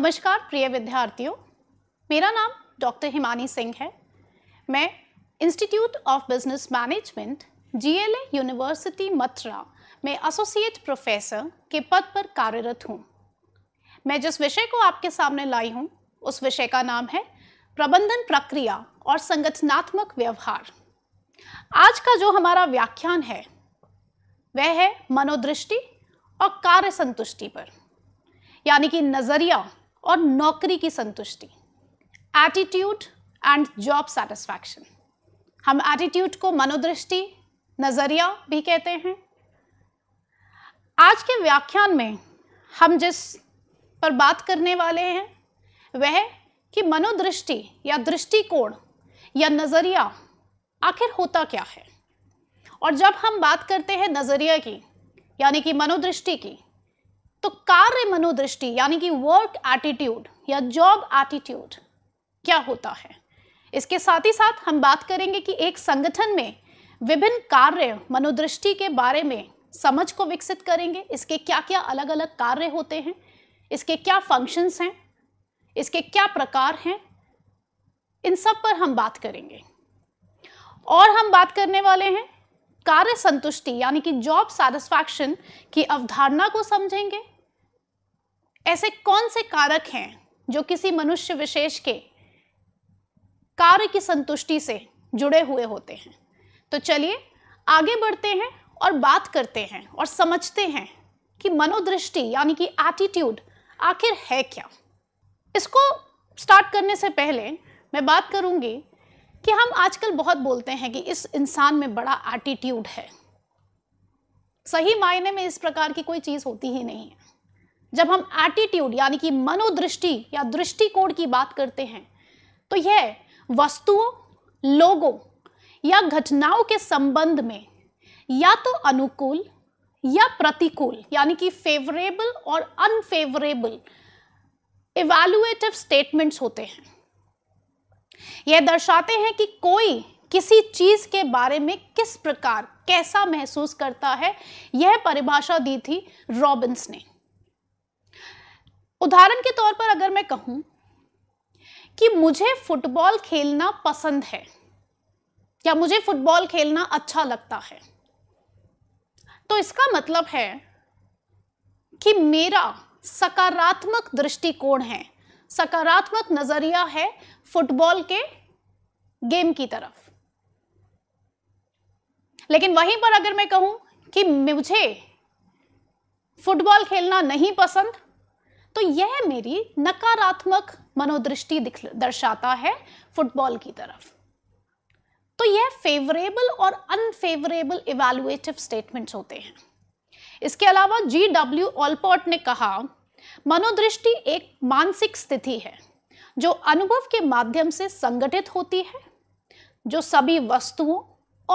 नमस्कार प्रिय विद्यार्थियों मेरा नाम डॉक्टर हिमानी सिंह है मैं institute of business management GLA university Mathura में एसोसिएट प्रोफेसर के पद पर कार्यरत हूँ मैं जिस विषय को आपके सामने लाई हूँ उस विषय का नाम है प्रबंधन प्रक्रिया और संगठनात्मक व्यवहार आज का जो हमारा व्याख्यान है वह है मनोदृष्टि और कार्य संतुष्टि पर यानी कि नज़रिया और नौकरी की संतुष्टि एटीट्यूड एंड जॉब सेटिस्फैक्शन हम एटीट्यूड को मनोदृष्टि नज़रिया भी कहते हैं आज के व्याख्यान में हम जिस पर बात करने वाले हैं वह कि मनोदृष्टि या दृष्टिकोण या नज़रिया आखिर होता क्या है और जब हम बात करते हैं नज़रिया की यानी कि मनोदृष्टि की तो कार्य मनोदृष्टि यानी कि वर्क एटीट्यूड या जॉब एटीट्यूड क्या होता है इसके साथ ही साथ हम बात करेंगे कि एक संगठन में विभिन्न कार्य मनोदृष्टि के बारे में समझ को विकसित करेंगे इसके क्या क्या अलग अलग कार्य होते हैं इसके क्या फंक्शंस हैं इसके क्या प्रकार हैं इन सब पर हम बात करेंगे और हम बात करने वाले हैं कार्य संतुष्टि यानी कि जॉब सेटिस्फैक्शन की अवधारणा को समझेंगे ऐसे कौन से कारक हैं जो किसी मनुष्य विशेष के कार्य की संतुष्टि से जुड़े हुए होते हैं तो चलिए आगे बढ़ते हैं और बात करते हैं और समझते हैं कि मनोदृष्टि यानी कि एटीट्यूड आखिर है क्या इसको स्टार्ट करने से पहले मैं बात करूंगी कि हम आजकल बहुत बोलते हैं कि इस इंसान में बड़ा एटीट्यूड है सही मायने में इस प्रकार की कोई चीज़ होती ही नहीं है जब हम एटीट्यूड यानी कि मनोदृष्टि या दृष्टिकोण की बात करते हैं तो यह वस्तुओं लोगों या घटनाओं के संबंध में या तो अनुकूल या प्रतिकूल यानी कि फेवरेबल और अनफेवरेबल इवेलुएटिव स्टेटमेंट्स होते हैं यह दर्शाते हैं कि कोई किसी चीज के बारे में किस प्रकार कैसा महसूस करता है यह परिभाषा दी थी रॉबिन्स ने उदाहरण के तौर पर अगर मैं कहूं कि मुझे फुटबॉल खेलना पसंद है या मुझे फुटबॉल खेलना अच्छा लगता है तो इसका मतलब है कि मेरा सकारात्मक दृष्टिकोण है सकारात्मक नजरिया है फुटबॉल के गेम की तरफ लेकिन वहीं पर अगर मैं कहूं कि मुझे फुटबॉल खेलना नहीं पसंद तो यह मेरी नकारात्मक मनोदृष्टि दर्शाता है फुटबॉल की तरफ तो यह फेवरेबल और अनफेवरेबल इवेलुएटिव स्टेटमेंट्स होते हैं इसके अलावा जी डब्ल्यू ऑलपोर्ट ने कहा मनोदृष्टि एक मानसिक स्थिति है जो अनुभव के माध्यम से संगठित होती है जो सभी वस्तुओं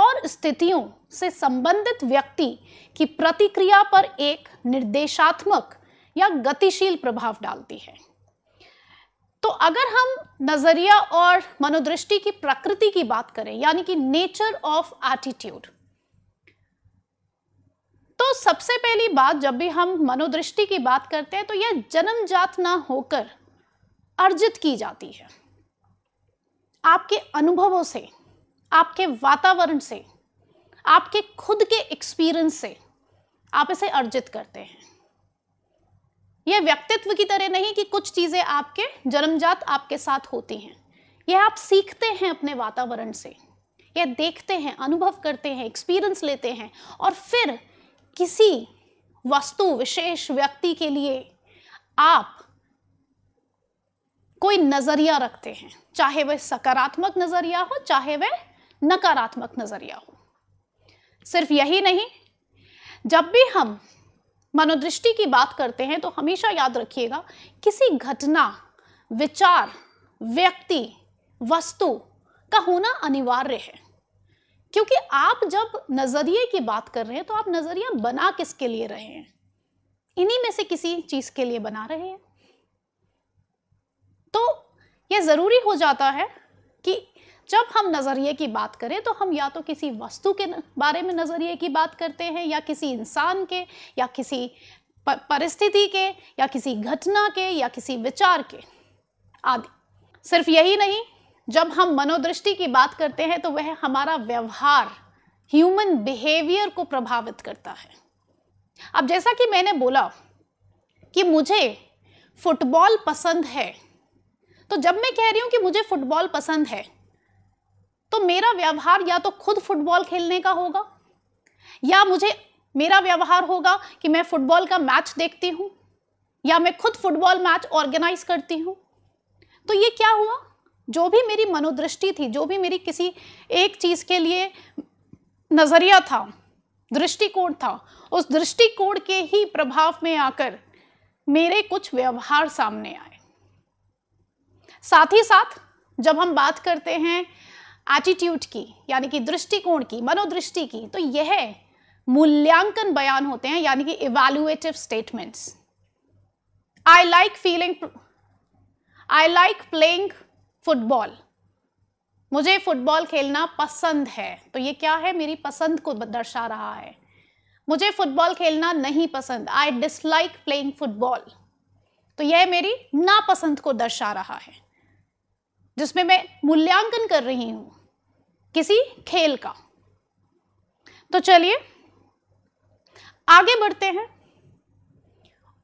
और स्थितियों से संबंधित व्यक्ति की प्रतिक्रिया पर एक निर्देशात्मक या गतिशील प्रभाव डालती है तो अगर हम नजरिया और मनोदृष्टि की प्रकृति की बात करें यानी कि नेचर ऑफ एटीट्यूड तो सबसे पहली बात जब भी हम मनोदृष्टि की बात करते हैं तो यह जन्मजात ना होकर अर्जित की जाती है आपके अनुभवों से आपके वातावरण से आपके खुद के एक्सपीरियंस से आप इसे अर्जित करते हैं यह व्यक्तित्व की तरह नहीं कि कुछ चीज़ें आपके जन्मजात आपके साथ होती हैं यह आप सीखते हैं अपने वातावरण से यह देखते हैं अनुभव करते हैं एक्सपीरियंस लेते हैं और फिर किसी वस्तु विशेष व्यक्ति के लिए आप कोई नज़रिया रखते हैं चाहे वह सकारात्मक नज़रिया हो चाहे वह नकारात्मक नज़रिया हो सिर्फ यही नहीं जब भी हम मनोदृष्टि की बात करते हैं तो हमेशा याद रखिएगा किसी घटना विचार व्यक्ति वस्तु का होना अनिवार्य है क्योंकि आप जब नज़रिए की बात कर रहे हैं तो आप नज़रिया बना किसके लिए रहे हैं इन्हीं में से किसी चीज़ के लिए बना रहे हैं तो यह ज़रूरी हो जाता है कि जब हम नज़रिए की बात करें तो हम या तो किसी वस्तु के बारे में नज़रिए की बात करते हैं या किसी इंसान के या किसी परिस्थिति के या किसी घटना के या किसी विचार के आदि सिर्फ यही नहीं जब हम मनोदृष्टि की बात करते हैं तो वह हमारा व्यवहार ह्यूमन बिहेवियर को प्रभावित करता है अब जैसा कि मैंने बोला कि मुझे फुटबॉल पसंद है तो जब मैं कह रही हूँ कि मुझे फुटबॉल पसंद है तो मेरा व्यवहार या तो खुद फुटबॉल खेलने का होगा या मुझे मेरा व्यवहार होगा कि मैं फुटबॉल का मैच देखती हूँ या मैं खुद फुटबॉल मैच ऑर्गेनाइज करती हूँ तो ये क्या हुआ जो भी मेरी मनोदृष्टि थी जो भी मेरी किसी एक चीज़ के लिए नज़रिया था दृष्टिकोण था उस दृष्टिकोण के ही प्रभाव में आकर मेरे कुछ व्यवहार सामने आए साथ ही साथ जब हम बात करते हैं एटीट्यूड की यानी कि दृष्टिकोण की मनोदृष्टि की तो यह मूल्यांकन बयान होते हैं यानी कि evaluative statements I like feeling I like playing football मुझे फुटबॉल खेलना पसंद है तो ये क्या है मेरी पसंद को दर्शा रहा है मुझे फुटबॉल खेलना नहीं पसंद आई डिसलाइक प्लेइंग फुटबॉल तो यह मेरी नापसंद को दर्शा रहा है जिसमें मैं मूल्यांकन कर रही हूं किसी खेल का तो चलिए आगे बढ़ते हैं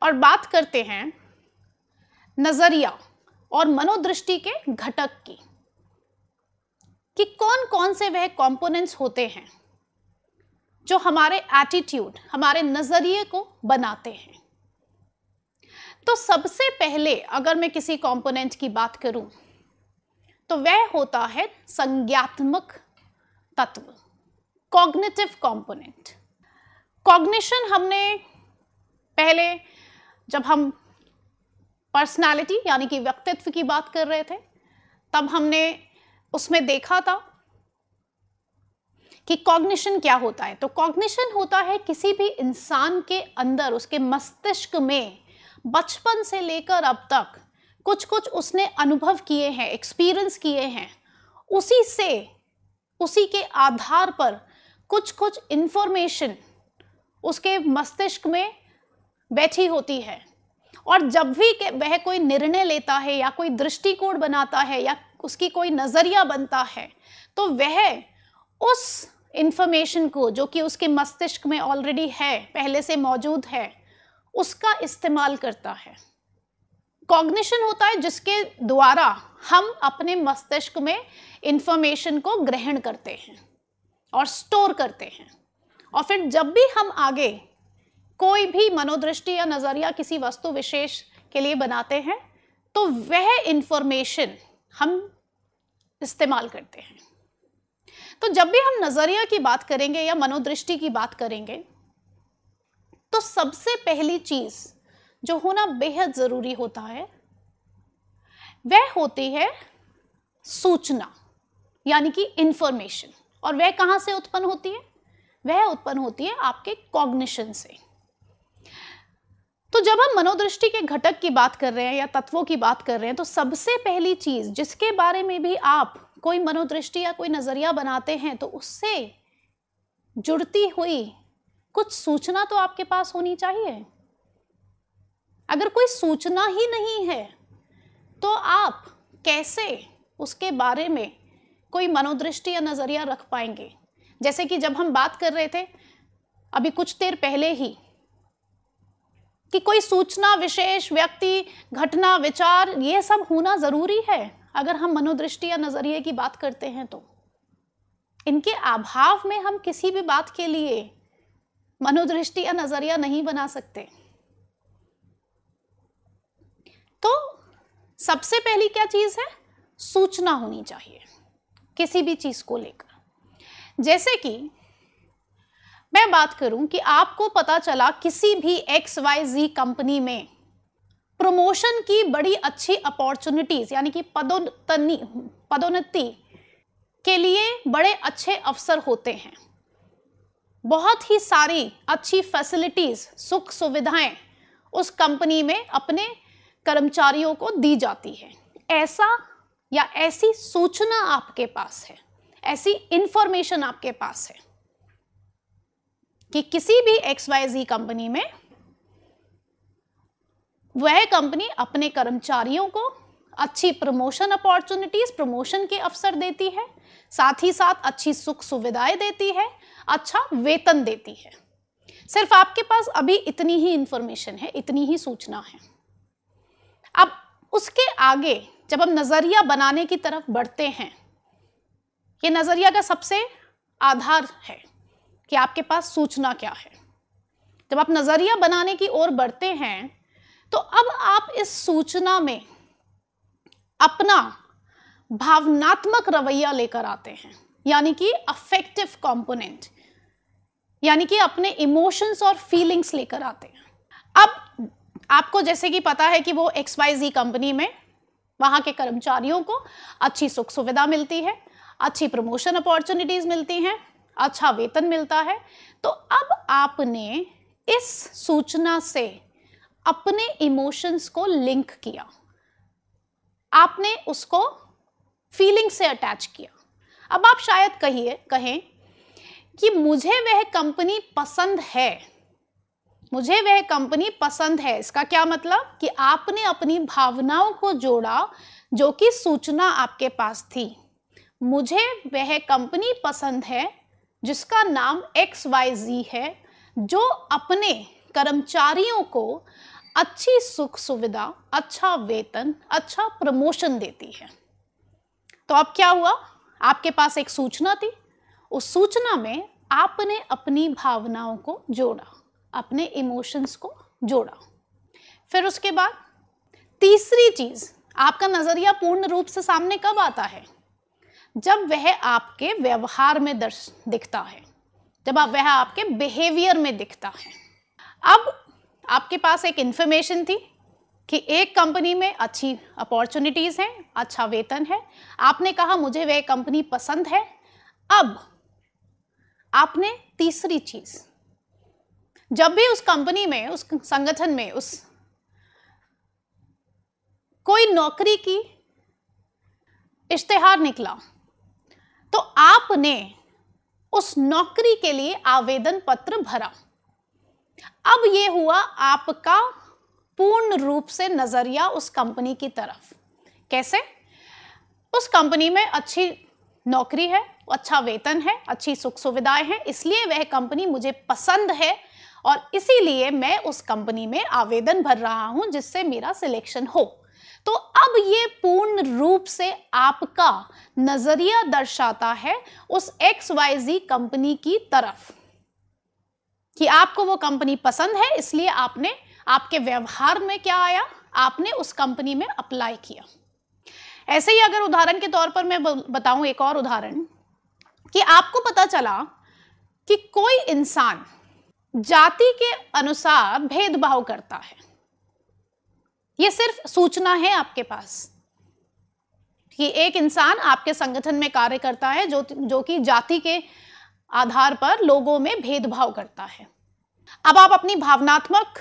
और बात करते हैं नजरिया और मनोदृष्टि के घटक की कि कौन कौन से वह कंपोनेंट्स होते हैं जो हमारे एटीट्यूड हमारे नजरिए को बनाते हैं तो सबसे पहले अगर मैं किसी कंपोनेंट की बात करूं तो वह होता है संज्ञात्मक तत्व कॉग्निटिव कंपोनेंट कॉग्निशन हमने पहले जब हम पर्सनालिटी यानी कि व्यक्तित्व की बात कर रहे थे तब हमने उसमें देखा था कि कॉग्निशन क्या होता है तो कॉग्निशन होता है किसी भी इंसान के अंदर उसके मस्तिष्क में बचपन से लेकर अब तक कुछ कुछ उसने अनुभव किए हैं एक्सपीरियंस किए हैं उसी से उसी के आधार पर कुछ कुछ इन्फॉर्मेशन उसके मस्तिष्क में बैठी होती है और जब भी वह कोई निर्णय लेता है या कोई दृष्टिकोण बनाता है या उसकी कोई नज़रिया बनता है तो वह उस इन्फॉर्मेशन को जो कि उसके मस्तिष्क में ऑलरेडी है पहले से मौजूद है उसका इस्तेमाल करता है कॉग्निशन होता है जिसके द्वारा हम अपने मस्तिष्क में इंफॉर्मेशन को ग्रहण करते हैं और स्टोर करते हैं और फिर जब भी हम आगे कोई भी मनोदृष्टि या नज़रिया किसी वस्तु विशेष के लिए बनाते हैं तो वह इन्फॉर्मेशन हम इस्तेमाल करते हैं तो जब भी हम नज़रिया की बात करेंगे या मनोदृष्टि की बात करेंगे तो सबसे पहली चीज़ जो होना बेहद ज़रूरी होता है वह होती है सूचना यानी कि इंफॉर्मेशन और वह कहां से उत्पन्न होती है वह उत्पन्न होती है आपके कॉग्निशन से तो जब हम मनोदृष्टि के घटक की बात कर रहे हैं या तत्वों की बात कर रहे हैं तो सबसे पहली चीज जिसके बारे में भी आप कोई मनोदृष्टि या कोई नजरिया बनाते हैं तो उससे जुड़ती हुई कुछ सूचना तो आपके पास होनी चाहिए अगर कोई सूचना ही नहीं है तो आप कैसे उसके बारे में कोई मनोदृष्टि या नज़रिया रख पाएंगे जैसे कि जब हम बात कर रहे थे अभी कुछ देर पहले ही कि कोई सूचना विशेष व्यक्ति घटना विचार ये सब होना ज़रूरी है अगर हम मनोदृष्टि या नज़रिए की बात करते हैं तो इनके अभाव में हम किसी भी बात के लिए मनोदृष्टि या नज़रिया नहीं बना सकते तो सबसे पहली क्या चीज़ है सूचना होनी चाहिए किसी भी चीज़ को लेकर जैसे कि मैं बात करूं कि आपको पता चला किसी भी एक्स वाई जी कंपनी में प्रमोशन की बड़ी अच्छी अपॉर्चुनिटीज़ यानी कि पदोन्नति पदोन्नति के लिए बड़े अच्छे अवसर होते हैं बहुत ही सारी अच्छी फैसिलिटीज़ सुख सुविधाएं उस कंपनी में अपने कर्मचारियों को दी जाती है ऐसा या ऐसी सूचना आपके पास है ऐसी इंफॉर्मेशन आपके पास है कि किसी भी एक्स वाई जी कंपनी में वह कंपनी अपने कर्मचारियों को अच्छी प्रमोशन अपॉर्चुनिटीज प्रमोशन के अवसर देती है साथ ही साथ अच्छी सुख सुविधाएं देती है अच्छा वेतन देती है सिर्फ आपके पास अभी इतनी ही इंफॉर्मेशन है इतनी ही सूचना है अब उसके आगे जब हम नज़रिया बनाने की तरफ बढ़ते हैं ये नज़रिया का सबसे आधार है कि आपके पास सूचना क्या है जब आप नज़रिया बनाने की ओर बढ़ते हैं तो अब आप इस सूचना में अपना भावनात्मक रवैया लेकर आते हैं यानी कि अफेक्टिव कंपोनेंट यानी कि अपने इमोशंस और फीलिंग्स लेकर आते हैं अब आपको जैसे कि पता है कि वो एक्स वाई जी कंपनी में वहाँ के कर्मचारियों को अच्छी सुख सुविधा मिलती है अच्छी प्रमोशन अपॉर्चुनिटीज़ मिलती हैं अच्छा वेतन मिलता है तो अब आपने इस सूचना से अपने इमोशंस को लिंक किया आपने उसको फीलिंग से अटैच किया अब आप शायद कहिए कहें कि मुझे वह कंपनी पसंद है मुझे वह कंपनी पसंद है इसका क्या मतलब कि आपने अपनी भावनाओं को जोड़ा जो कि सूचना आपके पास थी मुझे वह कंपनी पसंद है जिसका नाम एक्स वाई जी है जो अपने कर्मचारियों को अच्छी सुख सुविधा अच्छा वेतन अच्छा प्रमोशन देती है तो अब क्या हुआ आपके पास एक सूचना थी उस सूचना में आपने अपनी भावनाओं को जोड़ा अपने इमोशंस को जोड़ा फिर उसके बाद तीसरी चीज आपका नजरिया पूर्ण रूप से सामने कब आता है जब वह आपके व्यवहार में दर्श दिखता है जब आप वह आपके बिहेवियर में दिखता है अब आपके पास एक इन्फॉर्मेशन थी कि एक कंपनी में अच्छी अपॉर्चुनिटीज़ हैं अच्छा वेतन है आपने कहा मुझे वह कंपनी पसंद है अब आपने तीसरी चीज़ जब भी उस कंपनी में उस संगठन में उस कोई नौकरी की इश्तेहार निकला तो आपने उस नौकरी के लिए आवेदन पत्र भरा अब यह हुआ आपका पूर्ण रूप से नजरिया उस कंपनी की तरफ कैसे उस कंपनी में अच्छी नौकरी है अच्छा वेतन है अच्छी सुख सुविधाएं हैं इसलिए वह कंपनी मुझे पसंद है और इसीलिए मैं उस कंपनी में आवेदन भर रहा हूं जिससे मेरा सिलेक्शन हो तो अब ये पूर्ण रूप से आपका नजरिया दर्शाता है उस एक्स वाई जी कंपनी की तरफ कि आपको वो कंपनी पसंद है इसलिए आपने आपके व्यवहार में क्या आया आपने उस कंपनी में अप्लाई किया ऐसे ही अगर उदाहरण के तौर पर मैं बताऊं एक और उदाहरण कि आपको पता चला कि कोई इंसान जाति के अनुसार भेदभाव करता है ये सिर्फ सूचना है आपके पास कि एक इंसान आपके संगठन में कार्य करता है जो जो कि जाति के आधार पर लोगों में भेदभाव करता है अब आप अपनी भावनात्मक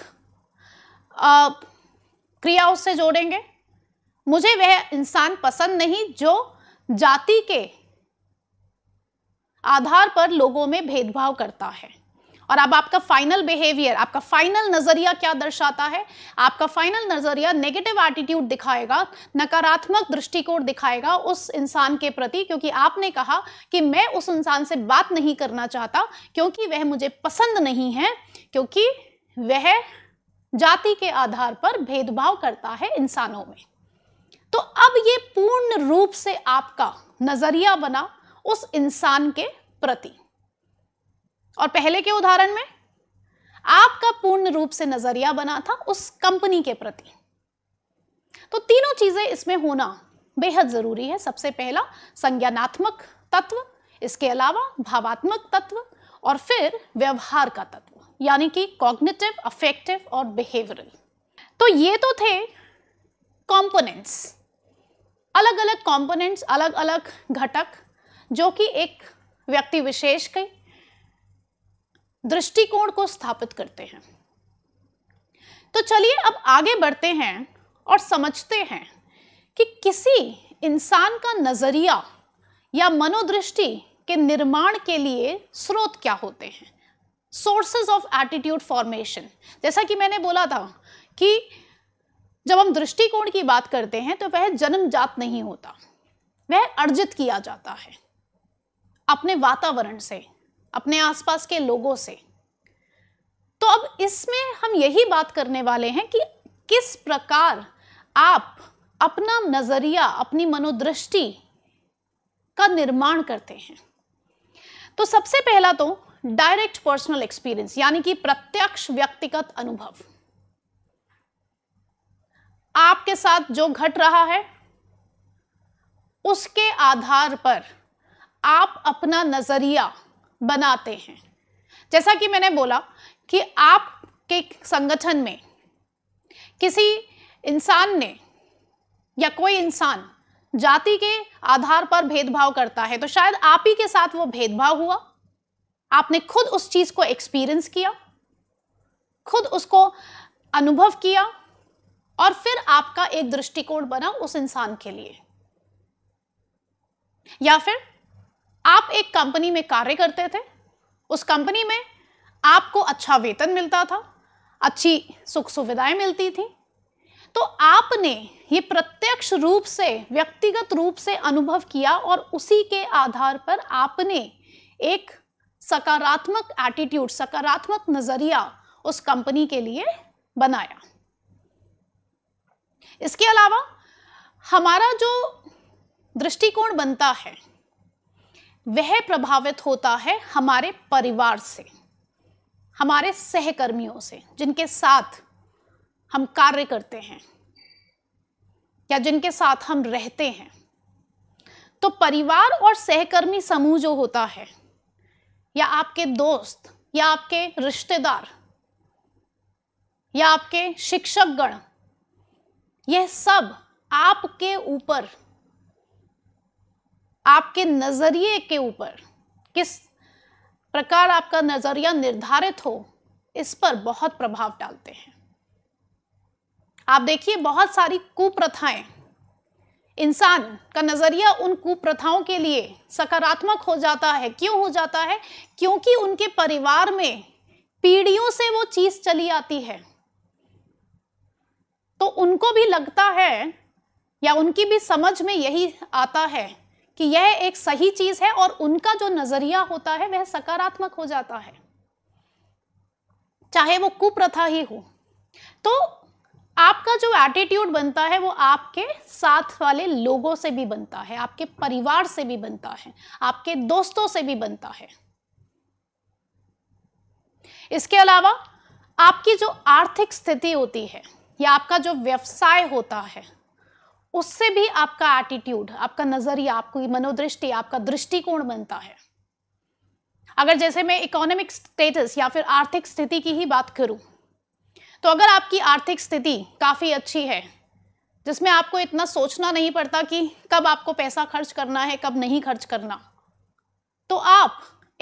क्रिया उससे जोड़ेंगे मुझे वह इंसान पसंद नहीं जो जाति के आधार पर लोगों में भेदभाव करता है और अब आपका फाइनल बिहेवियर आपका फाइनल नजरिया क्या दर्शाता है आपका फाइनल नजरिया नेगेटिव एटीट्यूड दिखाएगा नकारात्मक दृष्टिकोण दिखाएगा उस इंसान के प्रति क्योंकि आपने कहा कि मैं उस इंसान से बात नहीं करना चाहता क्योंकि वह मुझे पसंद नहीं है क्योंकि वह जाति के आधार पर भेदभाव करता है इंसानों में तो अब ये पूर्ण रूप से आपका नजरिया बना उस इंसान के प्रति और पहले के उदाहरण में आपका पूर्ण रूप से नजरिया बना था उस कंपनी के प्रति तो तीनों चीजें इसमें होना बेहद जरूरी है सबसे पहला संज्ञानात्मक तत्व इसके अलावा भावात्मक तत्व और फिर व्यवहार का तत्व यानी कि कॉग्निटिव अफेक्टिव और बिहेवियरल तो ये तो थे कंपोनेंट्स अलग अलग कंपोनेंट्स अलग अलग घटक जो कि एक व्यक्ति विशेष के दृष्टिकोण को स्थापित करते हैं तो चलिए अब आगे बढ़ते हैं और समझते हैं कि किसी इंसान का नज़रिया या मनोदृष्टि के निर्माण के लिए स्रोत क्या होते हैं सोर्सेज ऑफ एटीट्यूड फॉर्मेशन जैसा कि मैंने बोला था कि जब हम दृष्टिकोण की बात करते हैं तो वह जन्मजात नहीं होता वह अर्जित किया जाता है अपने वातावरण से अपने आसपास के लोगों से तो अब इसमें हम यही बात करने वाले हैं कि किस प्रकार आप अपना नज़रिया अपनी मनोदृष्टि का निर्माण करते हैं तो सबसे पहला तो डायरेक्ट पर्सनल एक्सपीरियंस यानी कि प्रत्यक्ष व्यक्तिगत अनुभव आपके साथ जो घट रहा है उसके आधार पर आप अपना नजरिया बनाते हैं जैसा कि मैंने बोला कि आपके संगठन में किसी इंसान ने या कोई इंसान जाति के आधार पर भेदभाव करता है तो शायद आप ही के साथ वो भेदभाव हुआ आपने खुद उस चीज़ को एक्सपीरियंस किया खुद उसको अनुभव किया और फिर आपका एक दृष्टिकोण बना उस इंसान के लिए या फिर आप एक कंपनी में कार्य करते थे उस कंपनी में आपको अच्छा वेतन मिलता था अच्छी सुख सुविधाएं मिलती थी तो आपने ये प्रत्यक्ष रूप से व्यक्तिगत रूप से अनुभव किया और उसी के आधार पर आपने एक सकारात्मक एटीट्यूड सकारात्मक नजरिया उस कंपनी के लिए बनाया इसके अलावा हमारा जो दृष्टिकोण बनता है वह प्रभावित होता है हमारे परिवार से हमारे सहकर्मियों से जिनके साथ हम कार्य करते हैं या जिनके साथ हम रहते हैं तो परिवार और सहकर्मी समूह जो होता है या आपके दोस्त या आपके रिश्तेदार या आपके शिक्षक गण यह सब आपके ऊपर आपके नज़रिए के ऊपर किस प्रकार आपका नज़रिया निर्धारित हो इस पर बहुत प्रभाव डालते हैं आप देखिए बहुत सारी कुप्रथाएं इंसान का नज़रिया उन कुप्रथाओं के लिए सकारात्मक हो जाता है क्यों हो जाता है क्योंकि उनके परिवार में पीढ़ियों से वो चीज़ चली आती है तो उनको भी लगता है या उनकी भी समझ में यही आता है कि यह एक सही चीज है और उनका जो नजरिया होता है वह सकारात्मक हो जाता है चाहे वो कुप्रथा ही हो तो आपका जो एटीट्यूड बनता है वो आपके साथ वाले लोगों से भी बनता है आपके परिवार से भी बनता है आपके दोस्तों से भी बनता है इसके अलावा आपकी जो आर्थिक स्थिति होती है या आपका जो व्यवसाय होता है उससे भी आपका एटीट्यूड आपका नजरिया आपकी मनोदृष्टि आपका दृष्टिकोण बनता है अगर जैसे मैं इकोनॉमिक स्टेटस या फिर आर्थिक स्थिति की ही बात करूं तो अगर आपकी आर्थिक स्थिति काफ़ी अच्छी है जिसमें आपको इतना सोचना नहीं पड़ता कि कब आपको पैसा खर्च करना है कब नहीं खर्च करना तो आप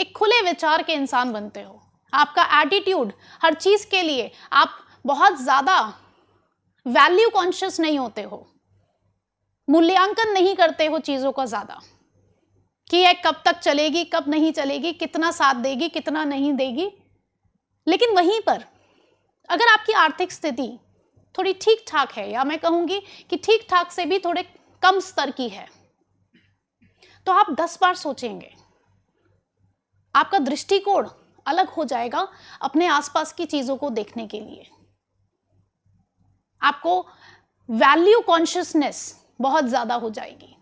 एक खुले विचार के इंसान बनते हो आपका एटीट्यूड हर चीज़ के लिए आप बहुत ज़्यादा वैल्यू कॉन्शियस नहीं होते हो मूल्यांकन नहीं करते हो चीज़ों का ज़्यादा कि यह कब तक चलेगी कब नहीं चलेगी कितना साथ देगी कितना नहीं देगी लेकिन वहीं पर अगर आपकी आर्थिक स्थिति थोड़ी ठीक ठाक है या मैं कहूंगी कि ठीक ठाक से भी थोड़े कम स्तर की है तो आप दस बार सोचेंगे आपका दृष्टिकोण अलग हो जाएगा अपने आसपास की चीज़ों को देखने के लिए आपको वैल्यू कॉन्शियसनेस बहुत ज़्यादा हो जाएगी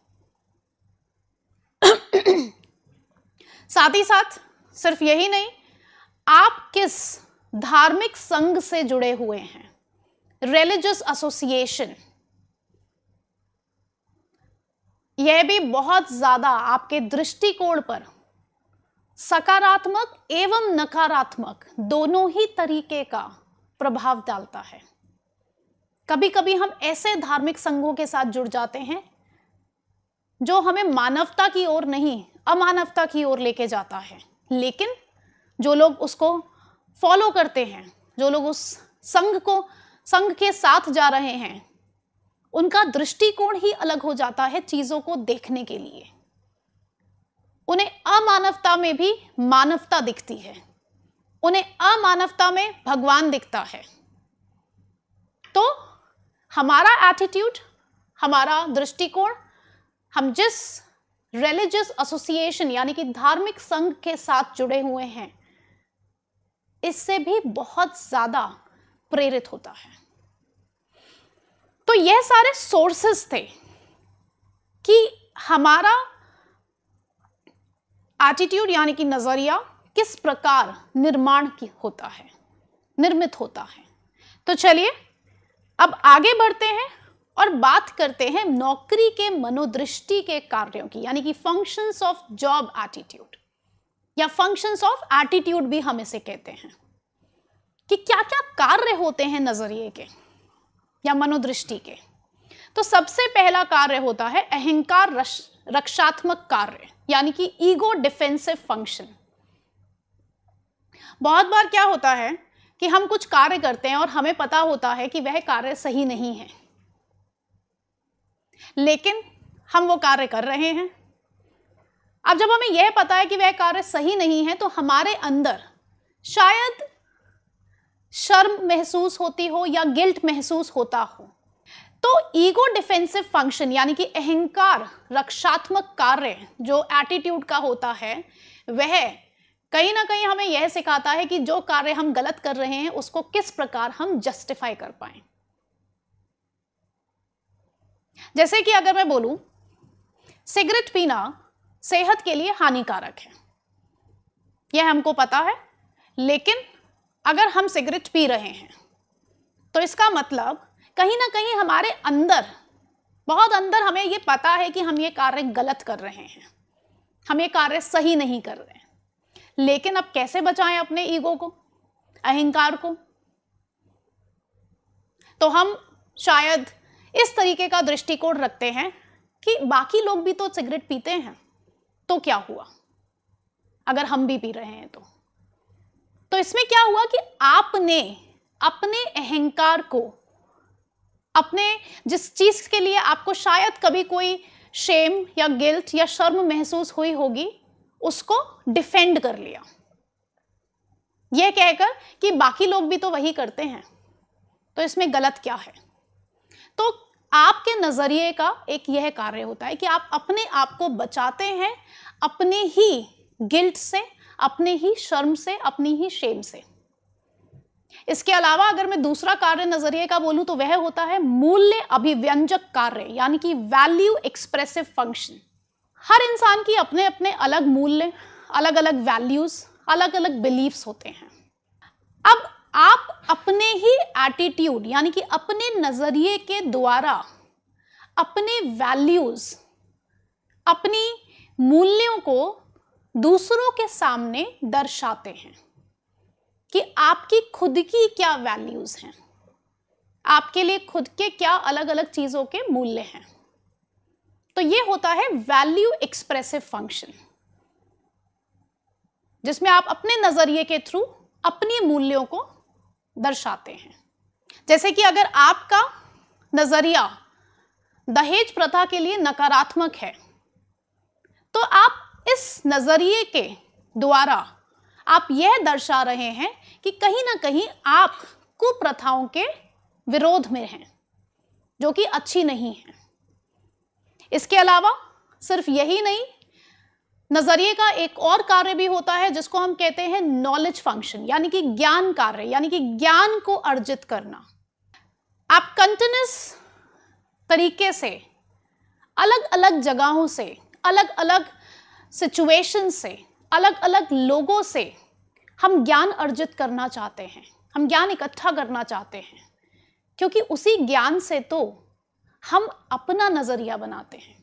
साथ ही साथ सिर्फ यही नहीं आप किस धार्मिक संघ से जुड़े हुए हैं रिलीजियस एसोसिएशन यह भी बहुत ज़्यादा आपके दृष्टिकोण पर सकारात्मक एवं नकारात्मक दोनों ही तरीके का प्रभाव डालता है कभी कभी हम ऐसे धार्मिक संघों के साथ जुड़ जाते हैं जो हमें मानवता की ओर नहीं अमानवता की ओर लेके जाता है लेकिन जो लोग उसको फॉलो करते हैं जो लोग उस संघ को संघ के साथ जा रहे हैं उनका दृष्टिकोण ही अलग हो जाता है चीज़ों को देखने के लिए उन्हें अमानवता में भी मानवता दिखती है उन्हें अमानवता में भगवान दिखता है तो हमारा एटीट्यूड हमारा दृष्टिकोण हम जिस रिलीजियस एसोसिएशन यानी कि धार्मिक संघ के साथ जुड़े हुए हैं इससे भी बहुत ज़्यादा प्रेरित होता है तो यह सारे सोर्सेस थे कि हमारा एटीट्यूड यानी कि नज़रिया किस प्रकार निर्माण की होता है निर्मित होता है तो चलिए अब आगे बढ़ते हैं और बात करते हैं नौकरी के मनोदृष्टि के कार्यों की यानी कि फंक्शंस ऑफ जॉब एटीट्यूड या फंक्शंस ऑफ एटीट्यूड भी हम इसे कहते हैं कि क्या क्या कार्य होते हैं नजरिए के या मनोदृष्टि के तो सबसे पहला कार्य होता है अहंकार रक्षात्मक कार्य यानी कि ईगो डिफेंसिव फंक्शन बहुत बार क्या होता है कि हम कुछ कार्य करते हैं और हमें पता होता है कि वह कार्य सही नहीं है लेकिन हम वो कार्य कर रहे हैं अब जब हमें यह पता है कि वह कार्य सही नहीं है तो हमारे अंदर शायद शर्म महसूस होती हो या गिल्ट महसूस होता हो तो ईगो डिफेंसिव फंक्शन यानी कि अहंकार रक्षात्मक कार्य जो एटीट्यूड का होता है वह कहीं ना कहीं हमें यह सिखाता है कि जो कार्य हम गलत कर रहे हैं उसको किस प्रकार हम जस्टिफाई कर पाए जैसे कि अगर मैं बोलूं सिगरेट पीना सेहत के लिए हानिकारक है यह हमको पता है लेकिन अगर हम सिगरेट पी रहे हैं तो इसका मतलब कहीं ना कहीं हमारे अंदर बहुत अंदर हमें ये पता है कि हम ये कार्य गलत कर रहे हैं हम ये कार्य सही नहीं कर रहे हैं लेकिन अब कैसे बचाएं अपने ईगो को अहंकार को तो हम शायद इस तरीके का दृष्टिकोण रखते हैं कि बाकी लोग भी तो सिगरेट पीते हैं तो क्या हुआ अगर हम भी पी रहे हैं तो तो इसमें क्या हुआ कि आपने अपने अहंकार को अपने जिस चीज के लिए आपको शायद कभी कोई शेम या गिल्ट या शर्म महसूस हुई होगी उसको डिफेंड कर लिया यह कहकर कि बाकी लोग भी तो वही करते हैं तो इसमें गलत क्या है तो आपके नज़रिए का एक यह कार्य होता है कि आप अपने आप को बचाते हैं अपने ही गिल्ट से अपने ही शर्म से अपनी ही शेम से इसके अलावा अगर मैं दूसरा कार्य नजरिए का बोलूं तो वह होता है मूल्य अभिव्यंजक कार्य यानी कि वैल्यू एक्सप्रेसिव फंक्शन हर इंसान की अपने अपने अलग मूल्य अलग अलग वैल्यूज़ अलग अलग बिलीव्स होते हैं अब आप अपने ही एटीट्यूड यानी कि अपने नज़रिए के द्वारा अपने वैल्यूज़ अपनी मूल्यों को दूसरों के सामने दर्शाते हैं कि आपकी खुद की क्या वैल्यूज़ हैं आपके लिए खुद के क्या अलग अलग चीज़ों के मूल्य हैं तो ये होता है वैल्यू एक्सप्रेसिव फंक्शन जिसमें आप अपने नजरिए के थ्रू अपनी मूल्यों को दर्शाते हैं जैसे कि अगर आपका नजरिया दहेज प्रथा के लिए नकारात्मक है तो आप इस नजरिए के द्वारा आप यह दर्शा रहे हैं कि कहीं ना कहीं आप कुप्रथाओं के विरोध में हैं जो कि अच्छी नहीं है इसके अलावा सिर्फ यही नहीं नजरिए का एक और कार्य भी होता है जिसको हम कहते हैं नॉलेज फंक्शन यानी कि ज्ञान कार्य यानी कि ज्ञान को अर्जित करना आप कंटिन्यूस तरीके से अलग अलग जगहों से अलग अलग सिचुएशन से अलग अलग लोगों से हम ज्ञान अर्जित करना चाहते हैं हम ज्ञान इकट्ठा करना चाहते हैं क्योंकि उसी ज्ञान से तो हम अपना नज़रिया बनाते हैं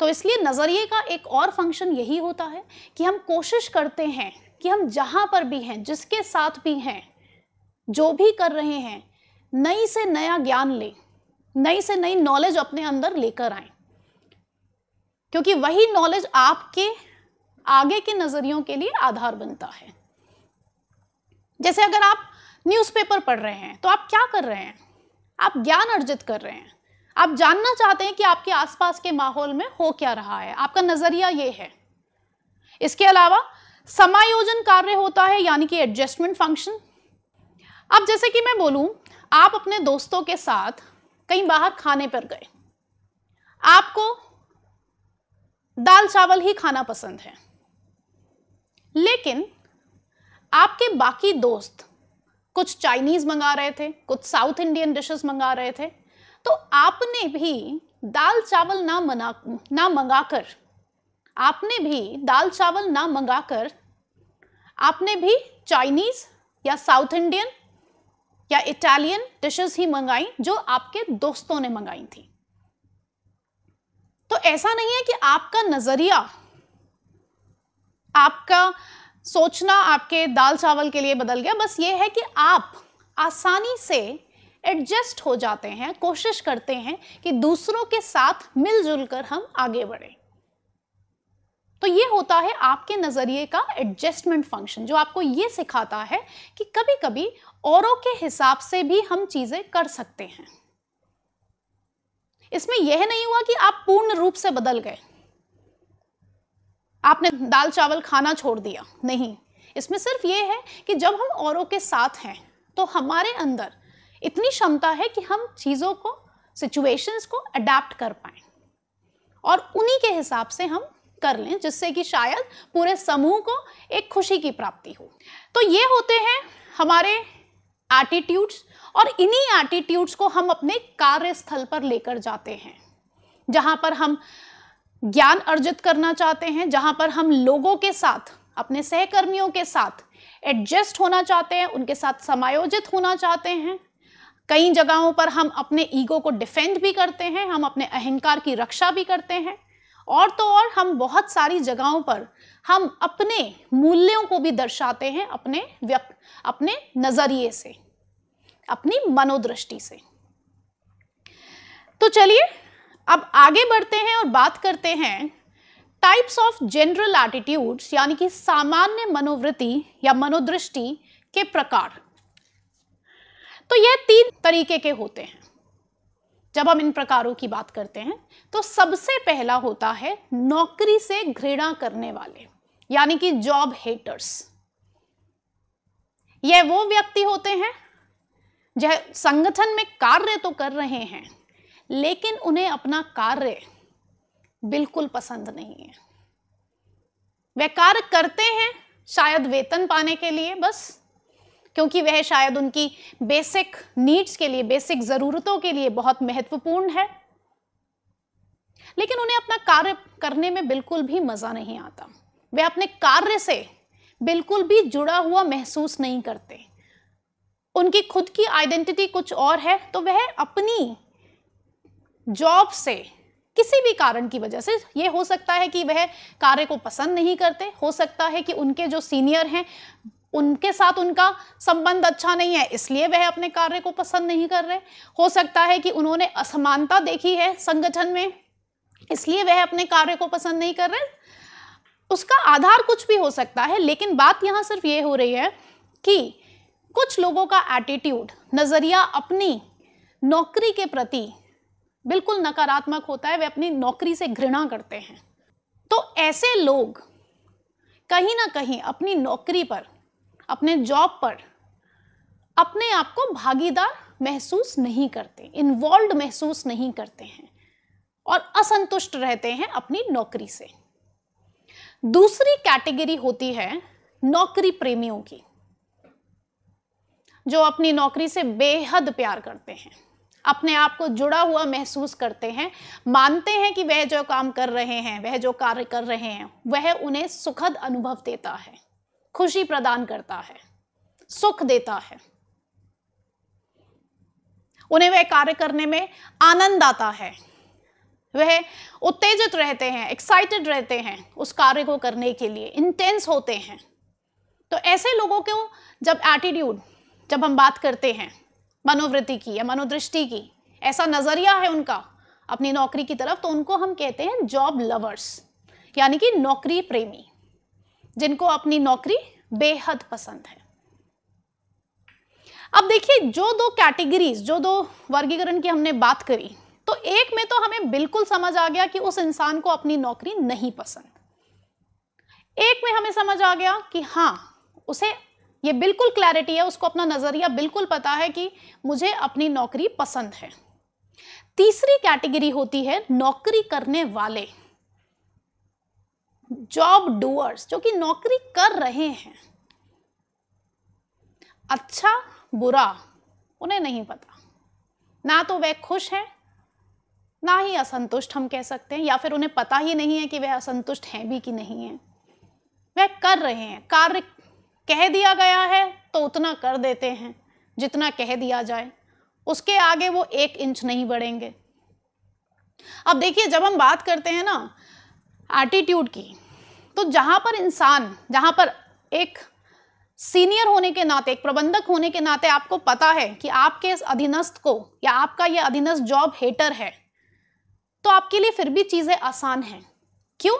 तो इसलिए नज़रिए का एक और फंक्शन यही होता है कि हम कोशिश करते हैं कि हम जहाँ पर भी हैं जिसके साथ भी हैं जो भी कर रहे हैं नई से नया ज्ञान लें नई से नई नॉलेज अपने अंदर लेकर आए क्योंकि वही नॉलेज आपके आगे के नज़रियों के लिए आधार बनता है जैसे अगर आप न्यूज़पेपर पढ़ रहे हैं तो आप क्या कर रहे हैं आप ज्ञान अर्जित कर रहे हैं आप जानना चाहते हैं कि आपके आसपास के माहौल में हो क्या रहा है आपका नज़रिया ये है इसके अलावा समायोजन कार्य होता है यानी कि एडजस्टमेंट फंक्शन अब जैसे कि मैं बोलूं आप अपने दोस्तों के साथ कहीं बाहर खाने पर गए आपको दाल चावल ही खाना पसंद है लेकिन आपके बाकी दोस्त कुछ चाइनीज़ मंगा रहे थे कुछ साउथ इंडियन डिशेस मंगा रहे थे तो आपने भी दाल चावल ना मना ना मंगाकर आपने भी दाल चावल ना मंगाकर आपने भी चाइनीज़ या साउथ इंडियन या इटालियन डिशेस ही मंगाई जो आपके दोस्तों ने मंगाई थी तो ऐसा नहीं है कि आपका नज़रिया आपका सोचना आपके दाल चावल के लिए बदल गया बस ये है कि आप आसानी से एडजस्ट हो जाते हैं कोशिश करते हैं कि दूसरों के साथ मिलजुल कर हम आगे बढ़ें तो ये होता है आपके नज़रिए का एडजस्टमेंट फंक्शन जो आपको ये सिखाता है कि कभी कभी औरों के हिसाब से भी हम चीज़ें कर सकते हैं इसमें यह नहीं हुआ कि आप पूर्ण रूप से बदल गए आपने दाल चावल खाना छोड़ दिया नहीं इसमें सिर्फ ये है कि जब हम औरों के साथ हैं तो हमारे अंदर इतनी क्षमता है कि हम चीज़ों को सिचुएशंस को अडेप्ट कर पाए और उन्हीं के हिसाब से हम कर लें जिससे कि शायद पूरे समूह को एक खुशी की प्राप्ति हो तो ये होते हैं हमारे एटीट्यूड्स और इन्हीं एटीट्यूड्स को हम अपने कार्यस्थल पर लेकर जाते हैं जहाँ पर हम ज्ञान अर्जित करना चाहते हैं जहाँ पर हम लोगों के साथ अपने सहकर्मियों के साथ एडजस्ट होना चाहते हैं उनके साथ समायोजित होना चाहते हैं कई जगहों पर हम अपने ईगो को डिफेंड भी करते हैं हम अपने अहंकार की रक्षा भी करते हैं और तो और हम बहुत सारी जगहों पर हम अपने मूल्यों को भी दर्शाते हैं अपने व्यक्त अपने नज़रिए से अपनी मनोदृष्टि से तो चलिए अब आगे बढ़ते हैं और बात करते हैं टाइप्स ऑफ जनरल एटीट्यूड्स यानी कि सामान्य मनोवृत्ति या मनोदृष्टि के प्रकार तो ये तीन तरीके के होते हैं जब हम इन प्रकारों की बात करते हैं तो सबसे पहला होता है नौकरी से घृणा करने वाले यानी कि जॉब हेटर्स यह वो व्यक्ति होते हैं जो संगठन में कार्य तो कर रहे हैं लेकिन उन्हें अपना कार्य बिल्कुल पसंद नहीं है वे कार्य करते हैं शायद वेतन पाने के लिए बस क्योंकि वह शायद उनकी बेसिक नीड्स के लिए बेसिक ज़रूरतों के लिए बहुत महत्वपूर्ण है लेकिन उन्हें अपना कार्य करने में बिल्कुल भी मज़ा नहीं आता वे अपने कार्य से बिल्कुल भी जुड़ा हुआ महसूस नहीं करते उनकी खुद की आइडेंटिटी कुछ और है तो वह अपनी जॉब से किसी भी कारण की वजह से ये हो सकता है कि वह कार्य को पसंद नहीं करते हो सकता है कि उनके जो सीनियर हैं उनके साथ उनका संबंध अच्छा नहीं है इसलिए वह अपने कार्य को पसंद नहीं कर रहे हो सकता है कि उन्होंने असमानता देखी है संगठन में इसलिए वह अपने कार्य को पसंद नहीं कर रहे उसका आधार कुछ भी हो सकता है लेकिन बात यहाँ सिर्फ ये हो रही है कि कुछ लोगों का एटीट्यूड नज़रिया अपनी नौकरी के प्रति बिल्कुल नकारात्मक होता है वे अपनी नौकरी से घृणा करते हैं तो ऐसे लोग कहीं ना कहीं अपनी नौकरी पर अपने जॉब पर अपने आप को भागीदार महसूस नहीं करते इन्वॉल्व महसूस नहीं करते हैं और असंतुष्ट रहते हैं अपनी नौकरी से दूसरी कैटेगरी होती है नौकरी प्रेमियों की जो अपनी नौकरी से बेहद प्यार करते हैं अपने आप को जुड़ा हुआ महसूस करते हैं मानते हैं कि वह जो काम कर रहे हैं वह जो कार्य कर रहे हैं वह उन्हें सुखद अनुभव देता है खुशी प्रदान करता है सुख देता है उन्हें वह कार्य करने में आनंद आता है वह उत्तेजित रहते हैं एक्साइटेड रहते हैं उस कार्य को करने के लिए इंटेंस होते हैं तो ऐसे लोगों को जब एटीट्यूड जब हम बात करते हैं मनोवृत्ति की या मनोदृष्टि की ऐसा नज़रिया है उनका अपनी नौकरी की तरफ तो उनको हम कहते हैं जॉब लवर्स यानी कि नौकरी प्रेमी जिनको अपनी नौकरी बेहद पसंद है अब देखिए जो दो कैटेगरीज जो दो वर्गीकरण की हमने बात करी तो एक में तो हमें बिल्कुल समझ आ गया कि उस इंसान को अपनी नौकरी नहीं पसंद एक में हमें समझ आ गया कि हाँ उसे ये बिल्कुल क्लैरिटी है उसको अपना नज़रिया बिल्कुल पता है कि मुझे अपनी नौकरी पसंद है तीसरी कैटेगरी होती है नौकरी करने वाले जॉब डूअर्स जो कि नौकरी कर रहे हैं अच्छा बुरा उन्हें नहीं पता ना तो वह खुश हैं ना ही असंतुष्ट हम कह सकते हैं या फिर उन्हें पता ही नहीं है कि वह असंतुष्ट हैं भी कि नहीं है वह कर रहे हैं कार्य कह दिया गया है तो उतना कर देते हैं जितना कह दिया जाए उसके आगे वो एक इंच नहीं बढ़ेंगे अब देखिए जब हम बात करते हैं ना एटीट्यूड की तो जहाँ पर इंसान जहाँ पर एक सीनियर होने के नाते एक प्रबंधक होने के नाते आपको पता है कि आपके इस अधीनस्थ को या आपका यह अधीनस्थ जॉब हेटर है तो आपके लिए फिर भी चीज़ें आसान हैं क्यों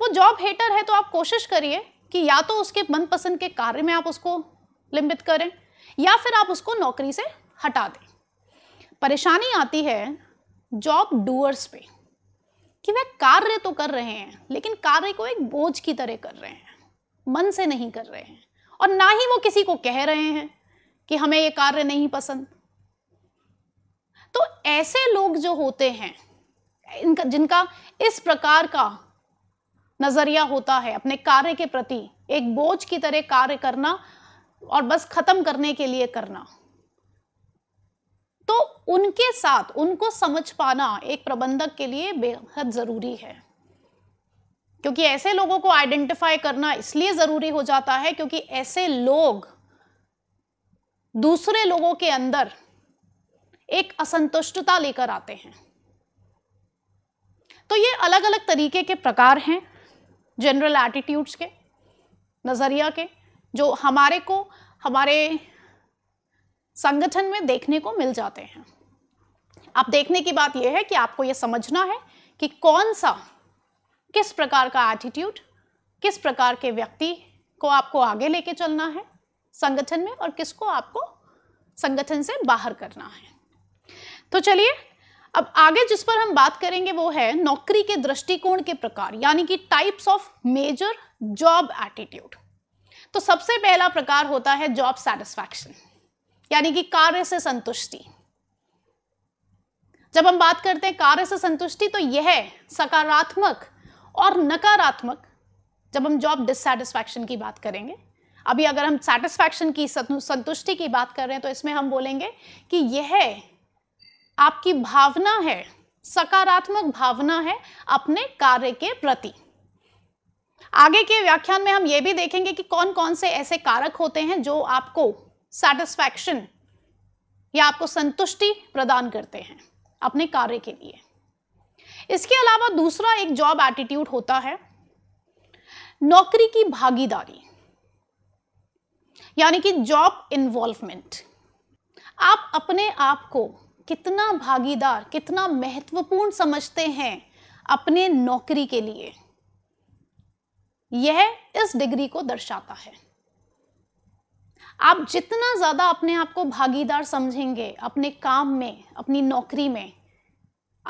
वो जॉब हेटर है तो आप कोशिश करिए कि या तो उसके मनपसंद के कार्य में आप उसको लिंबित करें या फिर आप उसको नौकरी से हटा दें परेशानी आती है जॉब डूअर्स पे कि वह कार्य तो कर रहे हैं लेकिन कार्य को एक बोझ की तरह कर रहे हैं मन से नहीं कर रहे हैं और ना ही वो किसी को कह रहे हैं कि हमें ये कार्य नहीं पसंद तो ऐसे लोग जो होते हैं इनका जिनका इस प्रकार का नज़रिया होता है अपने कार्य के प्रति एक बोझ की तरह कार्य करना और बस ख़त्म करने के लिए करना तो उनके साथ उनको समझ पाना एक प्रबंधक के लिए बेहद ज़रूरी है क्योंकि ऐसे लोगों को आइडेंटिफाई करना इसलिए ज़रूरी हो जाता है क्योंकि ऐसे लोग दूसरे लोगों के अंदर एक असंतुष्टता लेकर आते हैं तो ये अलग अलग तरीके के प्रकार हैं जनरल एटीट्यूड्स के नज़रिया के जो हमारे को हमारे संगठन में देखने को मिल जाते हैं अब देखने की बात यह है कि आपको यह समझना है कि कौन सा किस प्रकार का एटीट्यूड किस प्रकार के व्यक्ति को आपको आगे लेके चलना है संगठन में और किसको आपको संगठन से बाहर करना है तो चलिए अब आगे जिस पर हम बात करेंगे वो है नौकरी के दृष्टिकोण के प्रकार यानी कि types of major job attitude तो सबसे पहला प्रकार होता है जॉब सेटिस्फैक्शन यानी कि कार्य से संतुष्टि जब हम बात करते हैं कार्य से संतुष्टि तो यह सकारात्मक और नकारात्मक जब हम जॉब डिससेटिस्फैक्शन की बात करेंगे अभी अगर हम सेटिस्फैक्शन की संतुष्टि की बात कर रहे हैं तो इसमें हम बोलेंगे कि यह आपकी भावना है सकारात्मक भावना है अपने कार्य के प्रति आगे के व्याख्यान में हम ये भी देखेंगे कि कौन कौन से ऐसे कारक होते हैं जो आपको सेटिस्फैक्शन या आपको संतुष्टि प्रदान करते हैं अपने कार्य के लिए इसके अलावा दूसरा एक जॉब एटीट्यूड होता है नौकरी की भागीदारी यानी कि जॉब इन्वॉल्वमेंट आप अपने आप को कितना भागीदार कितना महत्वपूर्ण समझते हैं अपने नौकरी के लिए यह इस डिग्री को दर्शाता है आप जितना ज़्यादा अपने आप को भागीदार समझेंगे अपने काम में अपनी नौकरी में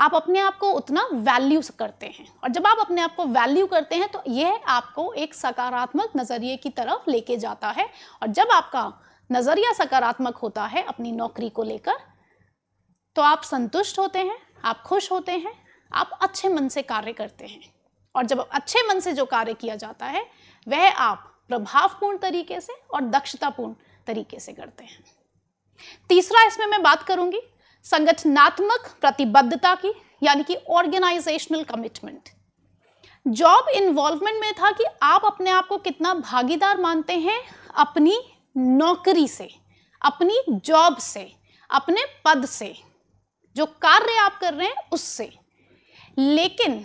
आप अपने आप को उतना वैल्यू करते हैं और जब आप अपने आप को वैल्यू करते हैं तो यह आपको एक सकारात्मक नज़रिए की तरफ लेके जाता है और जब आपका नज़रिया सकारात्मक होता है अपनी नौकरी को लेकर तो आप संतुष्ट होते हैं आप खुश होते हैं आप अच्छे मन से कार्य करते हैं और जब अच्छे मन से जो कार्य किया जाता है वह आप प्रभावपूर्ण तरीके से और दक्षतापूर्ण तरीके से करते हैं तीसरा इसमें मैं बात करूंगी संगठनात्मक प्रतिबद्धता की यानी कि ऑर्गेनाइजेशनल कमिटमेंट जॉब इन्वॉल्वमेंट में था कि आप अपने आप को कितना भागीदार मानते हैं अपनी नौकरी से अपनी जॉब से अपने पद से जो कार्य आप कर रहे हैं उससे लेकिन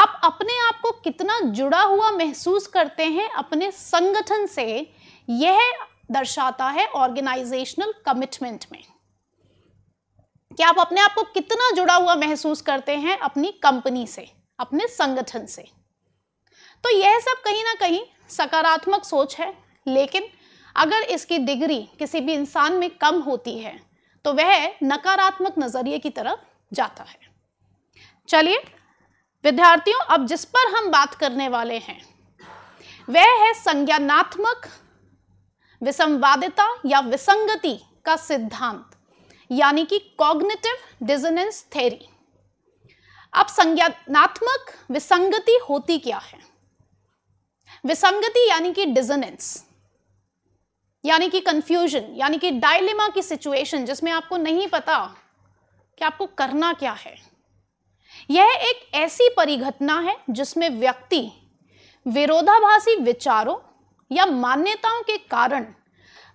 आप अपने आप को कितना जुड़ा हुआ महसूस करते हैं अपने संगठन से यह दर्शाता है ऑर्गेनाइजेशनल कमिटमेंट में कि आप अपने आप को कितना जुड़ा हुआ महसूस करते हैं अपनी कंपनी से अपने संगठन से तो यह सब कहीं ना कहीं सकारात्मक सोच है लेकिन अगर इसकी डिग्री किसी भी इंसान में कम होती है तो वह नकारात्मक नजरिए की तरफ जाता है चलिए विद्यार्थियों अब जिस पर हम बात करने वाले हैं वह है संज्ञानात्मक विसंवादिता या विसंगति का सिद्धांत यानी कि कॉग्निटिव डिजनेंस थेरी अब संज्ञानात्मक विसंगति होती क्या है विसंगति यानी कि डिजनेंस यानी कि कंफ्यूजन यानी कि डायलिमा की सिचुएशन जिसमें आपको नहीं पता कि आपको करना क्या है यह एक ऐसी परिघटना है जिसमें व्यक्ति विरोधाभासी विचारों या मान्यताओं के कारण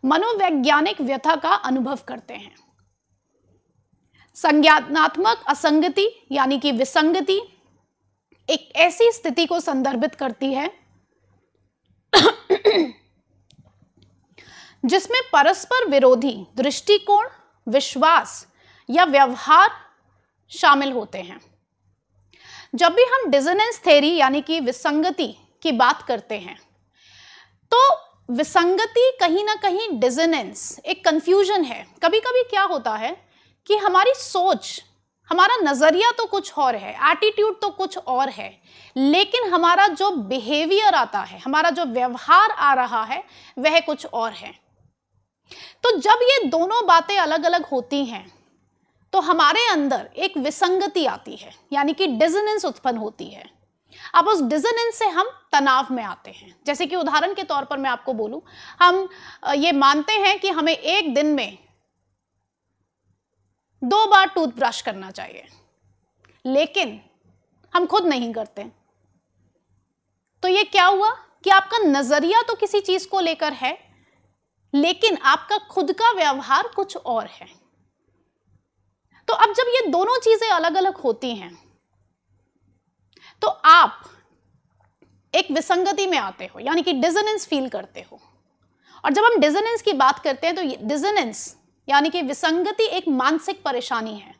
मनोवैज्ञानिक व्यथा का अनुभव करते हैं संज्ञानात्मक असंगति यानी कि विसंगति एक ऐसी स्थिति को संदर्भित करती है जिसमें परस्पर विरोधी दृष्टिकोण विश्वास या व्यवहार शामिल होते हैं जब भी हम डिजनेंस थेरी यानी कि विसंगति की बात करते हैं तो विसंगति कहीं ना कहीं डिजनेंस एक कंफ्यूजन है कभी कभी क्या होता है कि हमारी सोच हमारा नज़रिया तो कुछ और है एटीट्यूड तो कुछ और है लेकिन हमारा जो बिहेवियर आता है हमारा जो व्यवहार आ रहा है वह कुछ और है तो जब ये दोनों बातें अलग अलग होती हैं तो हमारे अंदर एक विसंगति आती है यानी कि डिजनेंस उत्पन्न होती है अब उस डिजनेंस से हम तनाव में आते हैं जैसे कि उदाहरण के तौर पर मैं आपको बोलूं हम ये मानते हैं कि हमें एक दिन में दो बार टूथब्रश करना चाहिए लेकिन हम खुद नहीं करते तो ये क्या हुआ कि आपका नज़रिया तो किसी चीज़ को लेकर है लेकिन आपका खुद का व्यवहार कुछ और है तो अब जब ये दोनों चीज़ें अलग अलग होती हैं तो आप एक विसंगति में आते हो यानी कि डिजनेंस फील करते हो और जब हम डिजनेंस की बात करते हैं तो डिजनेंस यानी कि विसंगति एक मानसिक परेशानी है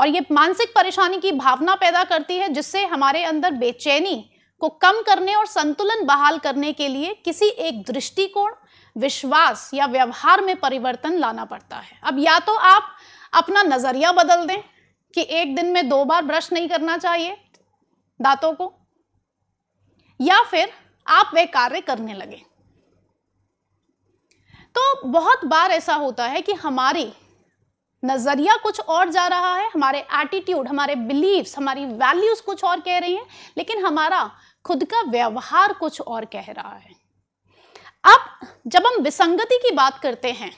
और ये मानसिक परेशानी की भावना पैदा करती है जिससे हमारे अंदर बेचैनी को कम करने और संतुलन बहाल करने के लिए किसी एक दृष्टिकोण विश्वास या व्यवहार में परिवर्तन लाना पड़ता है अब या तो आप अपना नज़रिया बदल दें कि एक दिन में दो बार ब्रश नहीं करना चाहिए दांतों को या फिर आप वह कार्य करने लगे तो बहुत बार ऐसा होता है कि हमारी नज़रिया कुछ और जा रहा है हमारे एटीट्यूड हमारे बिलीव्स हमारी वैल्यूज कुछ और कह रही हैं लेकिन हमारा खुद का व्यवहार कुछ और कह रहा है अब जब हम विसंगति की बात करते हैं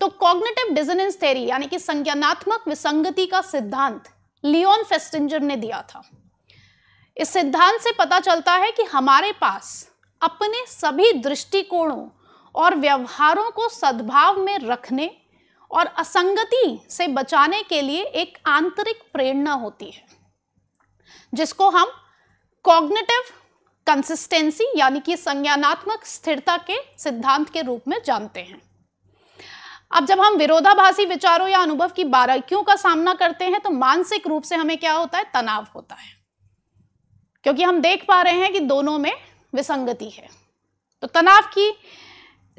तो कॉग्निटिव डिजनेंस थेरी यानी कि संज्ञानात्मक विसंगति का सिद्धांत लियोन फेस्टिंजर ने दिया था इस सिद्धांत से पता चलता है कि हमारे पास अपने सभी दृष्टिकोणों और व्यवहारों को सद्भाव में रखने और असंगति से बचाने के लिए एक आंतरिक प्रेरणा होती है जिसको हम कॉग्निटिव कंसिस्टेंसी यानी कि संज्ञानात्मक स्थिरता के सिद्धांत के रूप में जानते हैं अब जब हम विरोधाभासी विचारों या अनुभव की बारीकियों का सामना करते हैं तो मानसिक रूप से हमें क्या होता है तनाव होता है क्योंकि हम देख पा रहे हैं कि दोनों में विसंगति है तो तनाव की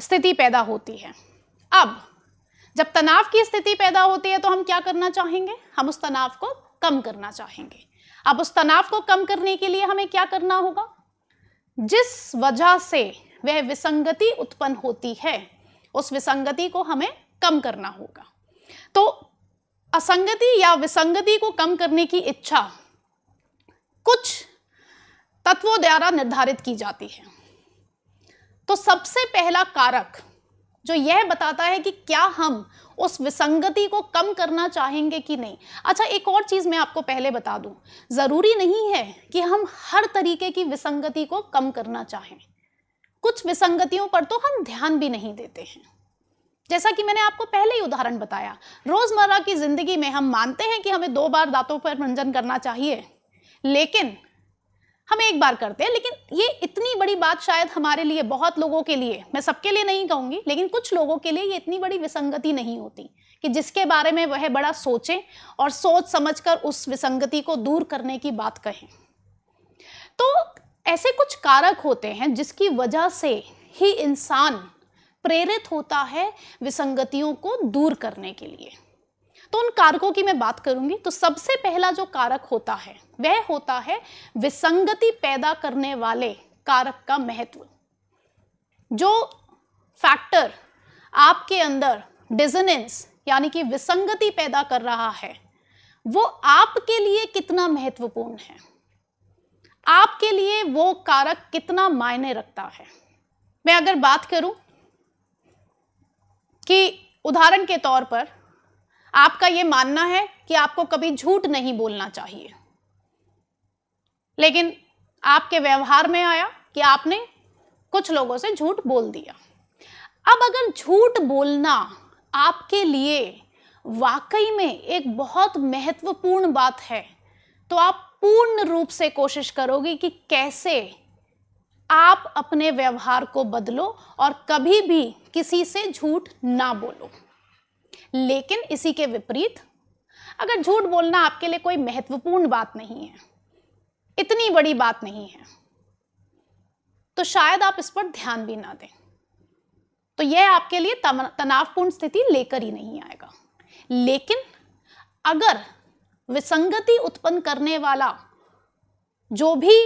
स्थिति पैदा होती है अब जब तनाव की स्थिति पैदा होती है तो हम क्या करना चाहेंगे हम उस तनाव को कम करना चाहेंगे अब उस तनाव को कम करने के लिए हमें क्या करना होगा जिस वजह से वह विसंगति उत्पन्न होती है उस विसंगति को हमें कम करना होगा तो असंगति या विसंगति को कम करने की इच्छा कुछ तत्वों द्वारा निर्धारित की जाती है तो सबसे पहला कारक जो यह बताता है कि क्या हम उस विसंगति को कम करना चाहेंगे कि नहीं अच्छा एक और चीज़ मैं आपको पहले बता दूं ज़रूरी नहीं है कि हम हर तरीके की विसंगति को कम करना चाहें कुछ विसंगतियों पर तो हम ध्यान भी नहीं देते हैं जैसा कि मैंने आपको पहले ही उदाहरण बताया रोज़मर्रा की ज़िंदगी में हम मानते हैं कि हमें दो बार दांतों पर मंजन करना चाहिए लेकिन हम एक बार करते हैं लेकिन ये इतनी बड़ी बात शायद हमारे लिए बहुत लोगों के लिए मैं सबके लिए नहीं कहूँगी लेकिन कुछ लोगों के लिए ये इतनी बड़ी विसंगति नहीं होती कि जिसके बारे में वह बड़ा सोचें और सोच समझकर उस विसंगति को दूर करने की बात कहें तो ऐसे कुछ कारक होते हैं जिसकी वजह से ही इंसान प्रेरित होता है विसंगतियों को दूर करने के लिए तो उन कारकों की मैं बात करूंगी तो सबसे पहला जो कारक होता है वह होता है विसंगति पैदा करने वाले कारक का महत्व जो फैक्टर आपके अंदर डिजनेंस यानी कि विसंगति पैदा कर रहा है वो आपके लिए कितना महत्वपूर्ण है आपके लिए वो कारक कितना मायने रखता है मैं अगर बात करूं कि उदाहरण के तौर पर आपका यह मानना है कि आपको कभी झूठ नहीं बोलना चाहिए लेकिन आपके व्यवहार में आया कि आपने कुछ लोगों से झूठ बोल दिया अब अगर झूठ बोलना आपके लिए वाकई में एक बहुत महत्वपूर्ण बात है तो आप पूर्ण रूप से कोशिश करोगे कि कैसे आप अपने व्यवहार को बदलो और कभी भी किसी से झूठ ना बोलो लेकिन इसी के विपरीत अगर झूठ बोलना आपके लिए कोई महत्वपूर्ण बात नहीं है इतनी बड़ी बात नहीं है तो शायद आप इस पर ध्यान भी ना दें तो यह आपके लिए तनावपूर्ण स्थिति लेकर ही नहीं आएगा लेकिन अगर विसंगति उत्पन्न करने वाला जो भी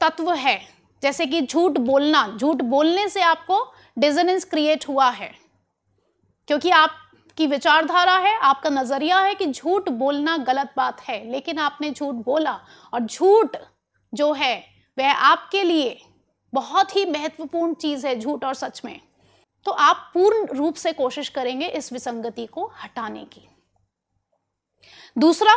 तत्व है जैसे कि झूठ बोलना झूठ बोलने से आपको डिजनेंस क्रिएट हुआ है क्योंकि आपकी विचारधारा है आपका नज़रिया है कि झूठ बोलना गलत बात है लेकिन आपने झूठ बोला और झूठ जो है वह आपके लिए बहुत ही महत्वपूर्ण चीज़ है झूठ और सच में तो आप पूर्ण रूप से कोशिश करेंगे इस विसंगति को हटाने की दूसरा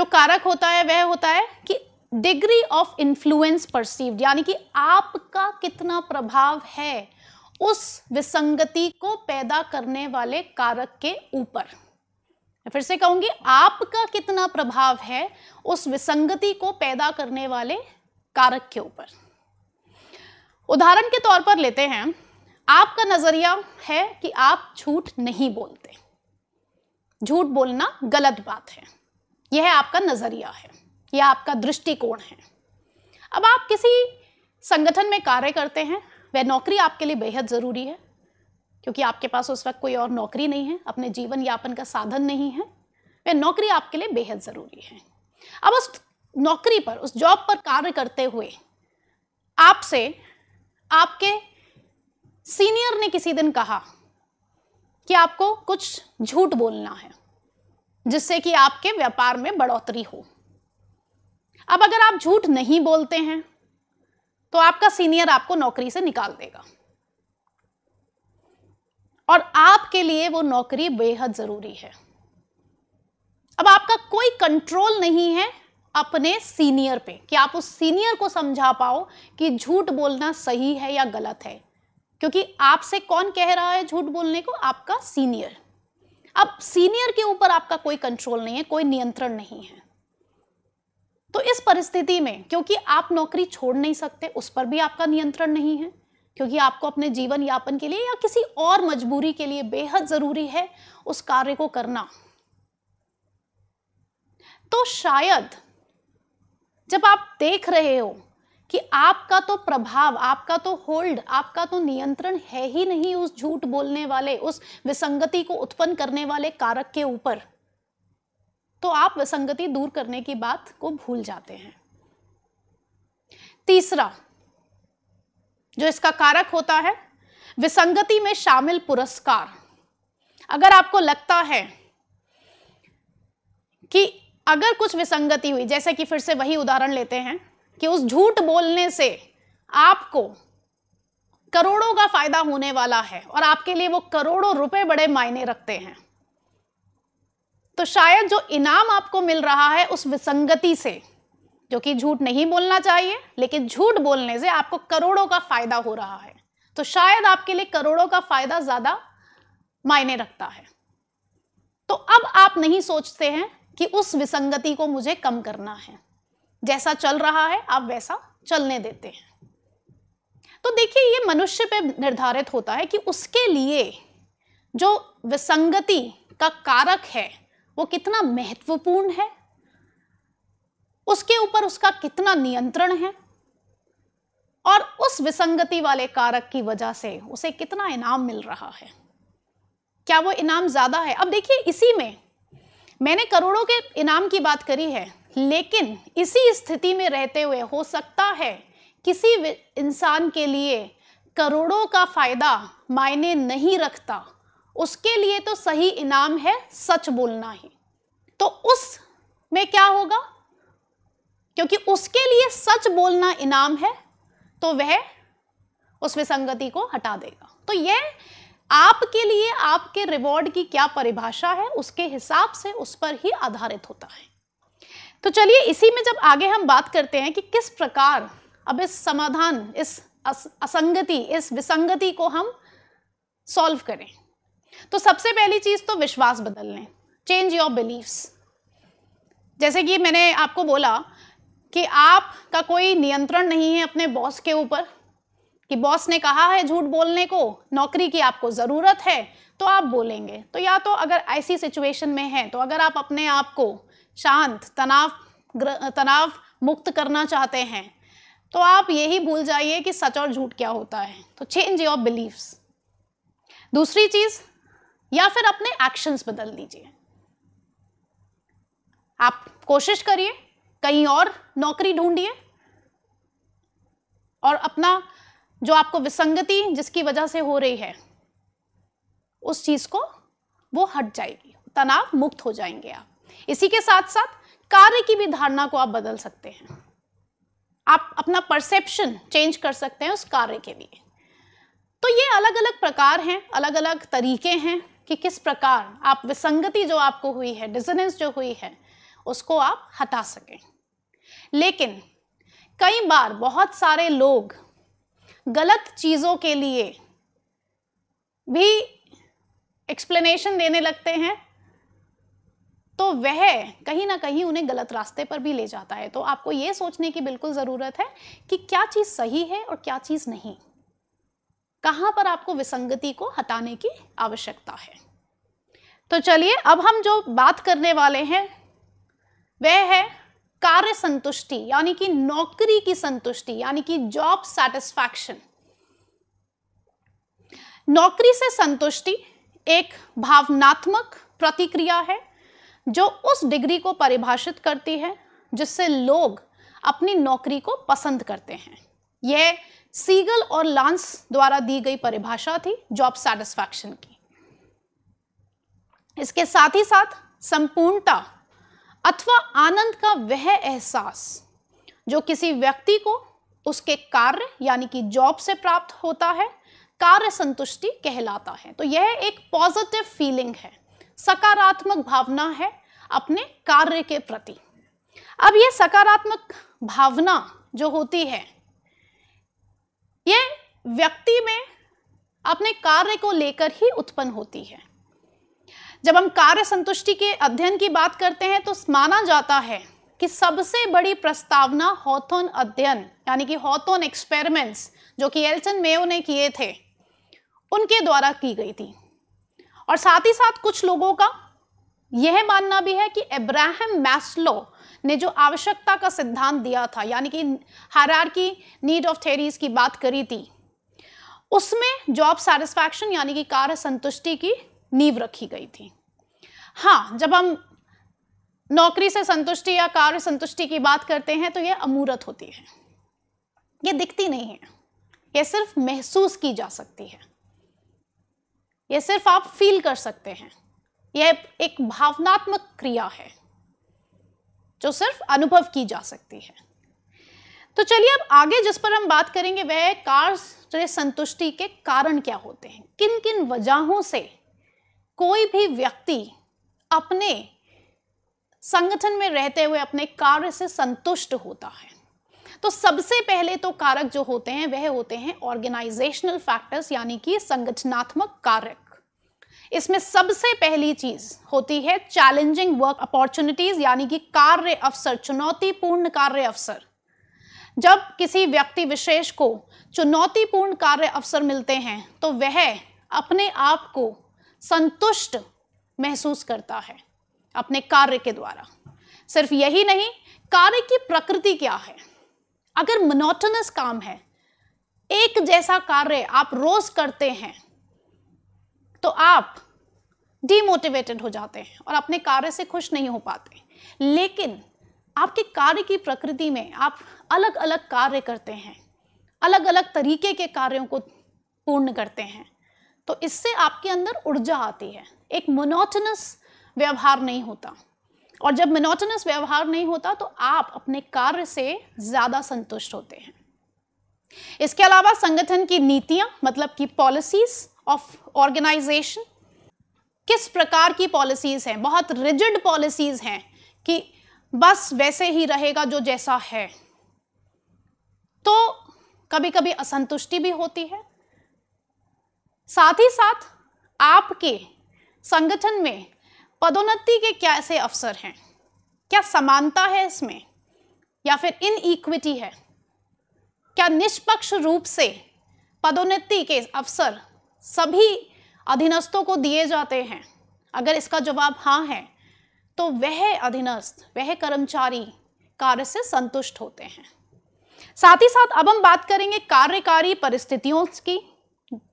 जो कारक होता है वह होता है कि डिग्री ऑफ इन्फ्लुएंस परसीव्ड यानी कि आपका कितना प्रभाव है उस विसंगति को पैदा करने वाले कारक के ऊपर मैं फिर से कहूंगी आपका कितना प्रभाव है उस विसंगति को पैदा करने वाले कारक के ऊपर उदाहरण के तौर पर लेते हैं आपका नजरिया है कि आप झूठ नहीं बोलते झूठ बोलना गलत बात है यह आपका नजरिया है या आपका दृष्टिकोण है अब आप किसी संगठन में कार्य करते हैं वह नौकरी आपके लिए बेहद ज़रूरी है क्योंकि आपके पास उस वक्त कोई और नौकरी नहीं है अपने जीवन यापन का साधन नहीं है वह नौकरी आपके लिए बेहद ज़रूरी है अब उस नौकरी पर उस जॉब पर कार्य करते हुए आपसे आपके सीनियर ने किसी दिन कहा कि आपको कुछ झूठ बोलना है जिससे कि आपके व्यापार में बढ़ोतरी हो अब अगर आप झूठ नहीं बोलते हैं तो आपका सीनियर आपको नौकरी से निकाल देगा और आपके लिए वो नौकरी बेहद जरूरी है अब आपका कोई कंट्रोल नहीं है अपने सीनियर पे कि आप उस सीनियर को समझा पाओ कि झूठ बोलना सही है या गलत है क्योंकि आपसे कौन कह रहा है झूठ बोलने को आपका सीनियर अब सीनियर के ऊपर आपका कोई कंट्रोल नहीं है कोई नियंत्रण नहीं है तो इस परिस्थिति में क्योंकि आप नौकरी छोड़ नहीं सकते उस पर भी आपका नियंत्रण नहीं है क्योंकि आपको अपने जीवन यापन के लिए या किसी और मजबूरी के लिए बेहद ज़रूरी है उस कार्य को करना तो शायद जब आप देख रहे हो कि आपका तो प्रभाव आपका तो होल्ड आपका तो नियंत्रण है ही नहीं उस झूठ बोलने वाले उस विसंगति को उत्पन्न करने वाले कारक के ऊपर तो आप विसंगति दूर करने की बात को भूल जाते हैं तीसरा जो इसका कारक होता है विसंगति में शामिल पुरस्कार अगर आपको लगता है कि अगर कुछ विसंगति हुई जैसे कि फिर से वही उदाहरण लेते हैं कि उस झूठ बोलने से आपको करोड़ों का फायदा होने वाला है और आपके लिए वो करोड़ों रुपए बड़े मायने रखते हैं तो शायद जो इनाम आपको मिल रहा है उस विसंगति से जो कि झूठ नहीं बोलना चाहिए लेकिन झूठ बोलने से आपको करोड़ों का फायदा हो रहा है तो शायद आपके लिए करोड़ों का फायदा ज्यादा मायने रखता है तो अब आप नहीं सोचते हैं कि उस विसंगति को मुझे कम करना है जैसा चल रहा है आप वैसा चलने देते हैं तो देखिए ये मनुष्य पे निर्धारित होता है कि उसके लिए जो विसंगति का कारक है वो कितना महत्वपूर्ण है उसके ऊपर उसका कितना नियंत्रण है और उस विसंगति वाले कारक की वजह से उसे कितना इनाम मिल रहा है क्या वो इनाम ज़्यादा है अब देखिए इसी में मैंने करोड़ों के इनाम की बात करी है लेकिन इसी स्थिति में रहते हुए हो सकता है किसी इंसान के लिए करोड़ों का फायदा मायने नहीं रखता उसके लिए तो सही इनाम है सच बोलना ही तो उस में क्या होगा क्योंकि उसके लिए सच बोलना इनाम है तो वह उस विसंगति को हटा देगा तो यह आपके लिए आपके रिवॉर्ड की क्या परिभाषा है उसके हिसाब से उस पर ही आधारित होता है तो चलिए इसी में जब आगे हम बात करते हैं कि किस प्रकार अब इस समाधान इस असंगति इस विसंगति को हम सॉल्व करें तो सबसे पहली चीज़ तो विश्वास बदल लें चेंज योर बिलीफ्स जैसे कि मैंने आपको बोला कि आपका कोई नियंत्रण नहीं है अपने बॉस के ऊपर कि बॉस ने कहा है झूठ बोलने को नौकरी की आपको ज़रूरत है तो आप बोलेंगे तो या तो अगर ऐसी सिचुएशन में है तो अगर आप अपने आप को शांत तनाव तनाव मुक्त करना चाहते हैं तो आप यही भूल जाइए कि सच और झूठ क्या होता है तो चेंज योर बिलीव्स दूसरी चीज़ या फिर अपने एक्शंस बदल दीजिए आप कोशिश करिए कहीं और नौकरी ढूंढिए और अपना जो आपको विसंगति जिसकी वजह से हो रही है उस चीज़ को वो हट जाएगी तनाव मुक्त हो जाएंगे आप इसी के साथ साथ कार्य की भी धारणा को आप बदल सकते हैं आप अपना परसेप्शन चेंज कर सकते हैं उस कार्य के लिए तो ये अलग अलग प्रकार हैं अलग अलग तरीके हैं कि किस प्रकार आप विसंगति जो आपको हुई है डिजनेंस जो हुई है उसको आप हटा सकें लेकिन कई बार बहुत सारे लोग गलत चीज़ों के लिए भी एक्सप्लेनेशन देने लगते हैं तो वह कहीं ना कहीं उन्हें गलत रास्ते पर भी ले जाता है तो आपको ये सोचने की बिल्कुल ज़रूरत है कि क्या चीज़ सही है और क्या चीज़ नहीं कहाँ पर आपको विसंगति को हटाने की आवश्यकता है तो चलिए अब हम जो बात करने वाले हैं वह है कार्य संतुष्टि यानी कि नौकरी की संतुष्टि यानी कि जॉब सेटिस्फैक्शन नौकरी से संतुष्टि एक भावनात्मक प्रतिक्रिया है जो उस डिग्री को परिभाषित करती है जिससे लोग अपनी नौकरी को पसंद करते हैं यह सीगल और लांस द्वारा दी गई परिभाषा थी जॉब सेटिस्फैक्शन की इसके साथ ही साथ संपूर्णता अथवा आनंद का वह एहसास जो किसी व्यक्ति को उसके कार्य यानी कि जॉब से प्राप्त होता है कार्य संतुष्टि कहलाता है तो यह एक पॉजिटिव फीलिंग है सकारात्मक भावना है अपने कार्य के प्रति अब यह सकारात्मक भावना जो होती है ये व्यक्ति में अपने कार्य को लेकर ही उत्पन्न होती है जब हम कार्य संतुष्टि के अध्ययन की बात करते हैं तो माना जाता है कि सबसे बड़ी प्रस्तावना हॉथोन अध्ययन यानी कि हॉथोन एक्सपेरिमेंट्स जो कि एल्सन मेयो ने किए थे उनके द्वारा की गई थी और साथ ही साथ कुछ लोगों का यह मानना भी है कि इब्राहिम मैस्लो ने जो आवश्यकता का सिद्धांत दिया था यानी कि हरार की नीड ऑफ थेरीज की बात करी थी उसमें जॉब सेटिस्फैक्शन यानी कि कार्य संतुष्टि की नींव रखी गई थी हाँ जब हम नौकरी से संतुष्टि या कार्य संतुष्टि की बात करते हैं तो यह अमूरत होती है ये दिखती नहीं है यह सिर्फ महसूस की जा सकती है यह सिर्फ आप फील कर सकते हैं यह एक भावनात्मक क्रिया है जो सिर्फ अनुभव की जा सकती है तो चलिए अब आगे जिस पर हम बात करेंगे वह कार्य संतुष्टि के कारण क्या होते हैं किन किन वजहों से कोई भी व्यक्ति अपने संगठन में रहते हुए अपने कार्य से संतुष्ट होता है तो सबसे पहले तो कारक जो होते हैं वह होते हैं ऑर्गेनाइजेशनल फैक्टर्स यानी कि संगठनात्मक कारक इसमें सबसे पहली चीज होती है चैलेंजिंग वर्क अपॉर्चुनिटीज यानी कि कार्य अवसर चुनौतीपूर्ण कार्य अवसर जब किसी व्यक्ति विशेष को चुनौतीपूर्ण कार्य अवसर मिलते हैं तो वह अपने आप को संतुष्ट महसूस करता है अपने कार्य के द्वारा सिर्फ यही नहीं कार्य की प्रकृति क्या है अगर मोनोटोनस काम है एक जैसा कार्य आप रोज करते हैं तो आप डीमोटिवेटेड हो जाते हैं और अपने कार्य से खुश नहीं हो पाते लेकिन आपके कार्य की प्रकृति में आप अलग अलग कार्य करते हैं अलग अलग तरीके के कार्यों को पूर्ण करते हैं तो इससे आपके अंदर ऊर्जा आती है एक मोनोटनस व्यवहार नहीं होता और जब मोनोटनस व्यवहार नहीं होता तो आप अपने कार्य से ज़्यादा संतुष्ट होते हैं इसके अलावा संगठन की नीतियाँ मतलब कि पॉलिसीज़ ऑफ ऑर्गेनाइजेशन किस प्रकार की पॉलिसीज़ हैं बहुत रिजिड पॉलिसीज़ हैं कि बस वैसे ही रहेगा जो जैसा है तो कभी कभी असंतुष्टि भी होती है साथ ही साथ आपके संगठन में पदोन्नति के क्या ऐसे अवसर हैं क्या समानता है इसमें या फिर इन इक्विटी है क्या निष्पक्ष रूप से पदोन्नति के अवसर सभी अधीनस्थों को दिए जाते हैं अगर इसका जवाब हाँ है तो वह अधीनस्थ वह कर्मचारी कार्य से संतुष्ट होते हैं साथ ही साथ अब हम बात करेंगे कार्यकारी परिस्थितियों की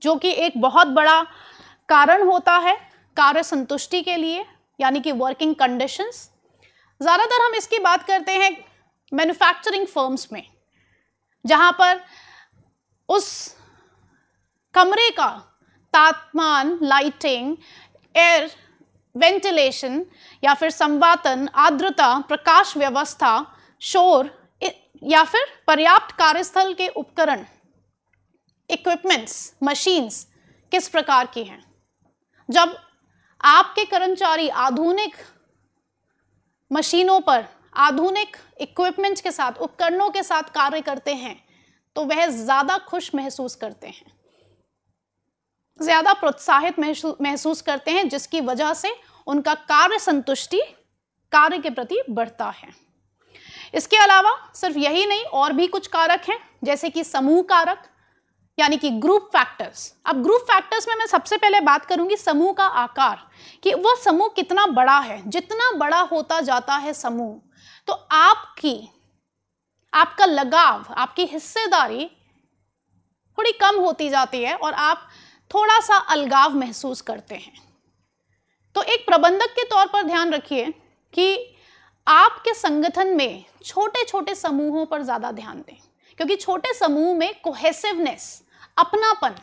जो कि एक बहुत बड़ा कारण होता है कार्य संतुष्टि के लिए यानी कि वर्किंग कंडीशंस ज़्यादातर हम इसकी बात करते हैं मैन्युफैक्चरिंग फर्म्स में जहाँ पर उस कमरे का तापमान लाइटिंग एयर वेंटिलेशन या फिर संवातन आर्द्रता प्रकाश व्यवस्था शोर या फिर पर्याप्त कार्यस्थल के उपकरण इक्विपमेंट्स मशीन्स किस प्रकार की हैं जब आपके कर्मचारी आधुनिक मशीनों पर आधुनिक इक्विपमेंट्स के साथ उपकरणों के साथ कार्य करते हैं तो वह ज़्यादा खुश महसूस करते हैं ज़्यादा प्रोत्साहित महसूस करते हैं जिसकी वजह से उनका कार्य संतुष्टि कार्य के प्रति बढ़ता है इसके अलावा सिर्फ यही नहीं और भी कुछ कारक हैं जैसे कि समूह कारक यानी कि ग्रुप फैक्टर्स अब ग्रुप फैक्टर्स में मैं सबसे पहले बात करूंगी समूह का आकार कि वो समूह कितना बड़ा है जितना बड़ा होता जाता है समूह तो आपकी आपका लगाव आपकी हिस्सेदारी थोड़ी कम होती जाती है और आप थोड़ा सा अलगाव महसूस करते हैं तो एक प्रबंधक के तौर पर ध्यान रखिए कि आपके संगठन में छोटे छोटे समूहों पर ज़्यादा ध्यान दें क्योंकि छोटे समूह में कोहेसिवनेस अपनापन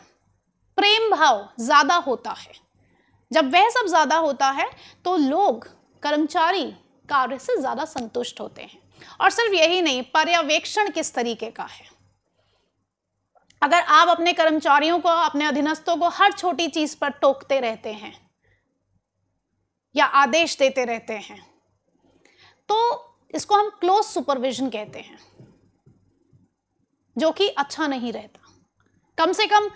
प्रेम भाव ज़्यादा होता है जब वह सब ज़्यादा होता है तो लोग कर्मचारी कार्य से ज़्यादा संतुष्ट होते हैं और सिर्फ यही नहीं पर्यवेक्षण किस तरीके का है अगर आप अपने कर्मचारियों को अपने अधीनस्थों को हर छोटी चीज पर टोकते रहते हैं या आदेश देते रहते हैं तो इसको हम क्लोज सुपरविजन कहते हैं जो कि अच्छा नहीं रहता कम से कम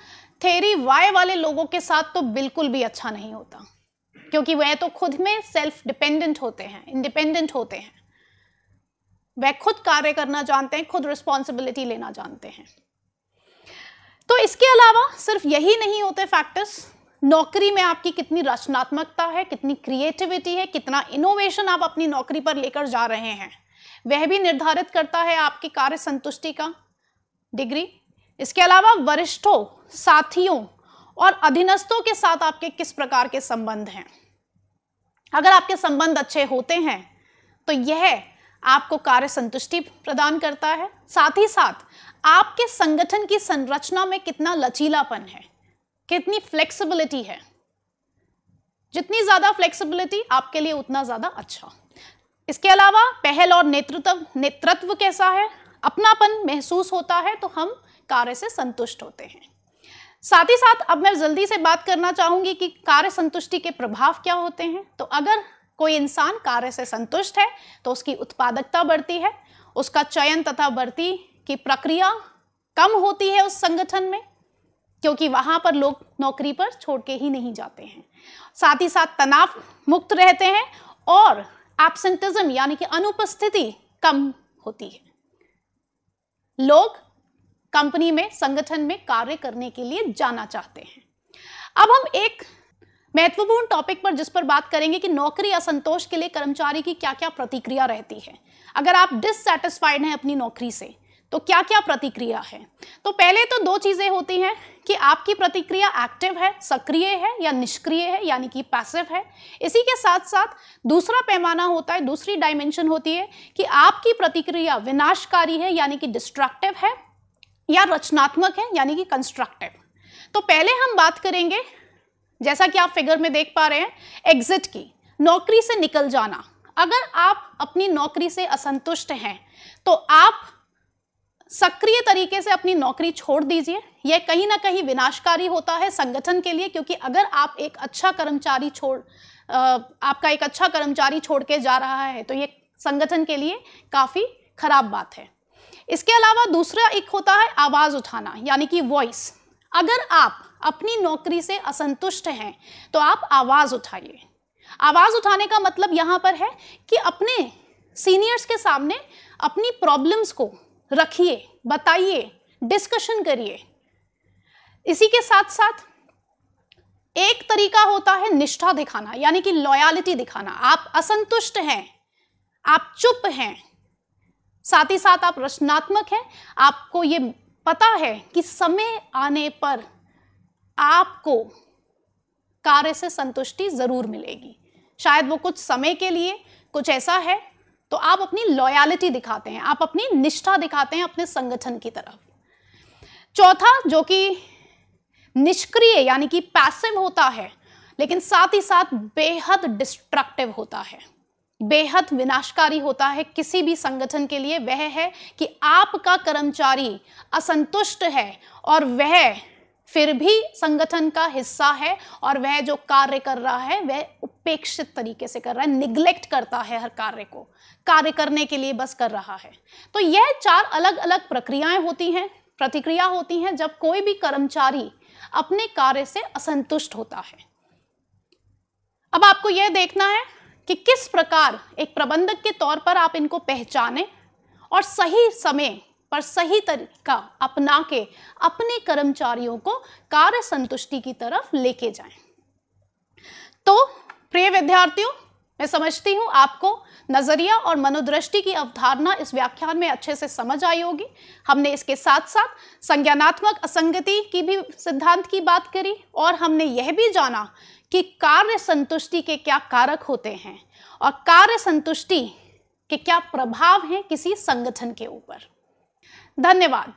थेरी वाई वाले लोगों के साथ तो बिल्कुल भी अच्छा नहीं होता क्योंकि वह तो खुद में सेल्फ डिपेंडेंट होते हैं इंडिपेंडेंट होते हैं वह खुद कार्य करना जानते हैं खुद रिस्पॉन्सिबिलिटी लेना जानते हैं तो इसके अलावा सिर्फ यही नहीं होते फैक्टर्स नौकरी में आपकी कितनी रचनात्मकता है कितनी क्रिएटिविटी है कितना इनोवेशन आप अपनी नौकरी पर लेकर जा रहे हैं वह भी निर्धारित करता है आपकी कार्य संतुष्टि का डिग्री इसके अलावा वरिष्ठों साथियों और अधीनस्थों के साथ आपके किस प्रकार के संबंध हैं अगर आपके संबंध अच्छे होते हैं तो यह आपको कार्य संतुष्टि प्रदान करता है साथ ही साथ आपके संगठन की संरचना में कितना लचीलापन है कितनी फ्लेक्सिबिलिटी है जितनी ज़्यादा फ्लेक्सिबिलिटी आपके लिए उतना ज़्यादा अच्छा इसके अलावा पहल और नेतृत्व नेतृत्व कैसा है अपनापन महसूस होता है तो हम कार्य से संतुष्ट होते हैं साथ ही साथ अब मैं जल्दी से बात करना चाहूंगी कि कार्य संतुष्टि के प्रभाव क्या होते हैं तो अगर कोई इंसान कार्य से संतुष्ट है तो उसकी उत्पादकता बढ़ती है उसका चयन तथा बढ़ती की प्रक्रिया कम होती है उस संगठन में क्योंकि वहां पर लोग नौकरी पर छोड़ के ही नहीं जाते हैं साथ ही साथ तनाव मुक्त रहते हैं और एबसेंटिज्म यानी कि अनुपस्थिति कम होती है लोग कंपनी में संगठन में कार्य करने के लिए जाना चाहते हैं अब हम एक महत्वपूर्ण टॉपिक पर जिस पर बात करेंगे कि नौकरी असंतोष के लिए कर्मचारी की क्या क्या प्रतिक्रिया रहती है अगर आप डिससेटिस्फाइड हैं अपनी नौकरी से तो क्या क्या प्रतिक्रिया है तो पहले तो दो चीज़ें होती हैं कि आपकी प्रतिक्रिया एक्टिव है सक्रिय है या निष्क्रिय है यानी कि पैसिव है इसी के साथ साथ दूसरा पैमाना होता है दूसरी डायमेंशन होती है कि आपकी प्रतिक्रिया विनाशकारी है यानी कि डिस्ट्रक्टिव है या रचनात्मक है यानी कि कंस्ट्रक्टिव तो पहले हम बात करेंगे जैसा कि आप फिगर में देख पा रहे हैं एग्जिट की नौकरी से निकल जाना अगर आप अपनी नौकरी से असंतुष्ट हैं तो आप सक्रिय तरीके से अपनी नौकरी छोड़ दीजिए यह कहीं ना कहीं विनाशकारी होता है संगठन के लिए क्योंकि अगर आप एक अच्छा कर्मचारी छोड़ आपका एक अच्छा कर्मचारी छोड़ के जा रहा है तो ये संगठन के लिए काफ़ी खराब बात है इसके अलावा दूसरा एक होता है आवाज़ उठाना यानी कि वॉइस अगर आप अपनी नौकरी से असंतुष्ट हैं तो आप आवाज़ उठाइए आवाज़ उठाने का मतलब यहाँ पर है कि अपने सीनियर्स के सामने अपनी प्रॉब्लम्स को रखिए बताइए डिस्कशन करिए इसी के साथ साथ एक तरीका होता है निष्ठा दिखाना यानी कि लॉयलिटी दिखाना आप असंतुष्ट हैं आप चुप हैं साथ ही साथ आप रचनात्मक हैं आपको ये पता है कि समय आने पर आपको कार्य से संतुष्टि ज़रूर मिलेगी शायद वो कुछ समय के लिए कुछ ऐसा है तो आप अपनी लॉयलिटी दिखाते हैं आप अपनी निष्ठा दिखाते हैं अपने संगठन की तरफ चौथा जो कि निष्क्रिय यानी कि पैसिव होता है लेकिन साथ ही साथ बेहद डिस्ट्रक्टिव होता है बेहद विनाशकारी होता है किसी भी संगठन के लिए वह है कि आपका कर्मचारी असंतुष्ट है और वह फिर भी संगठन का हिस्सा है और वह जो कार्य कर रहा है वह उपेक्षित तरीके से कर रहा है निग्लेक्ट करता है हर कार्य को कार्य करने के लिए बस कर रहा है तो यह चार अलग अलग प्रक्रियाएं होती हैं प्रतिक्रिया होती हैं जब कोई भी कर्मचारी अपने कार्य से असंतुष्ट होता है अब आपको यह देखना है कि किस प्रकार एक प्रबंधक के तौर पर आप इनको पहचाने और सही समय पर सही तरीका अपना के अपने कर्मचारियों को कार्य संतुष्टि की तरफ लेके जाएं। तो प्रिय विद्यार्थियों मैं समझती हूँ आपको नजरिया और मनोदृष्टि की अवधारणा इस व्याख्यान में अच्छे से समझ आई होगी हमने इसके साथ साथ संज्ञानात्मक असंगति की भी सिद्धांत की बात करी और हमने यह भी जाना कि कार्य संतुष्टि के क्या कारक होते हैं और कार्य संतुष्टि के क्या प्रभाव हैं किसी संगठन के ऊपर धन्यवाद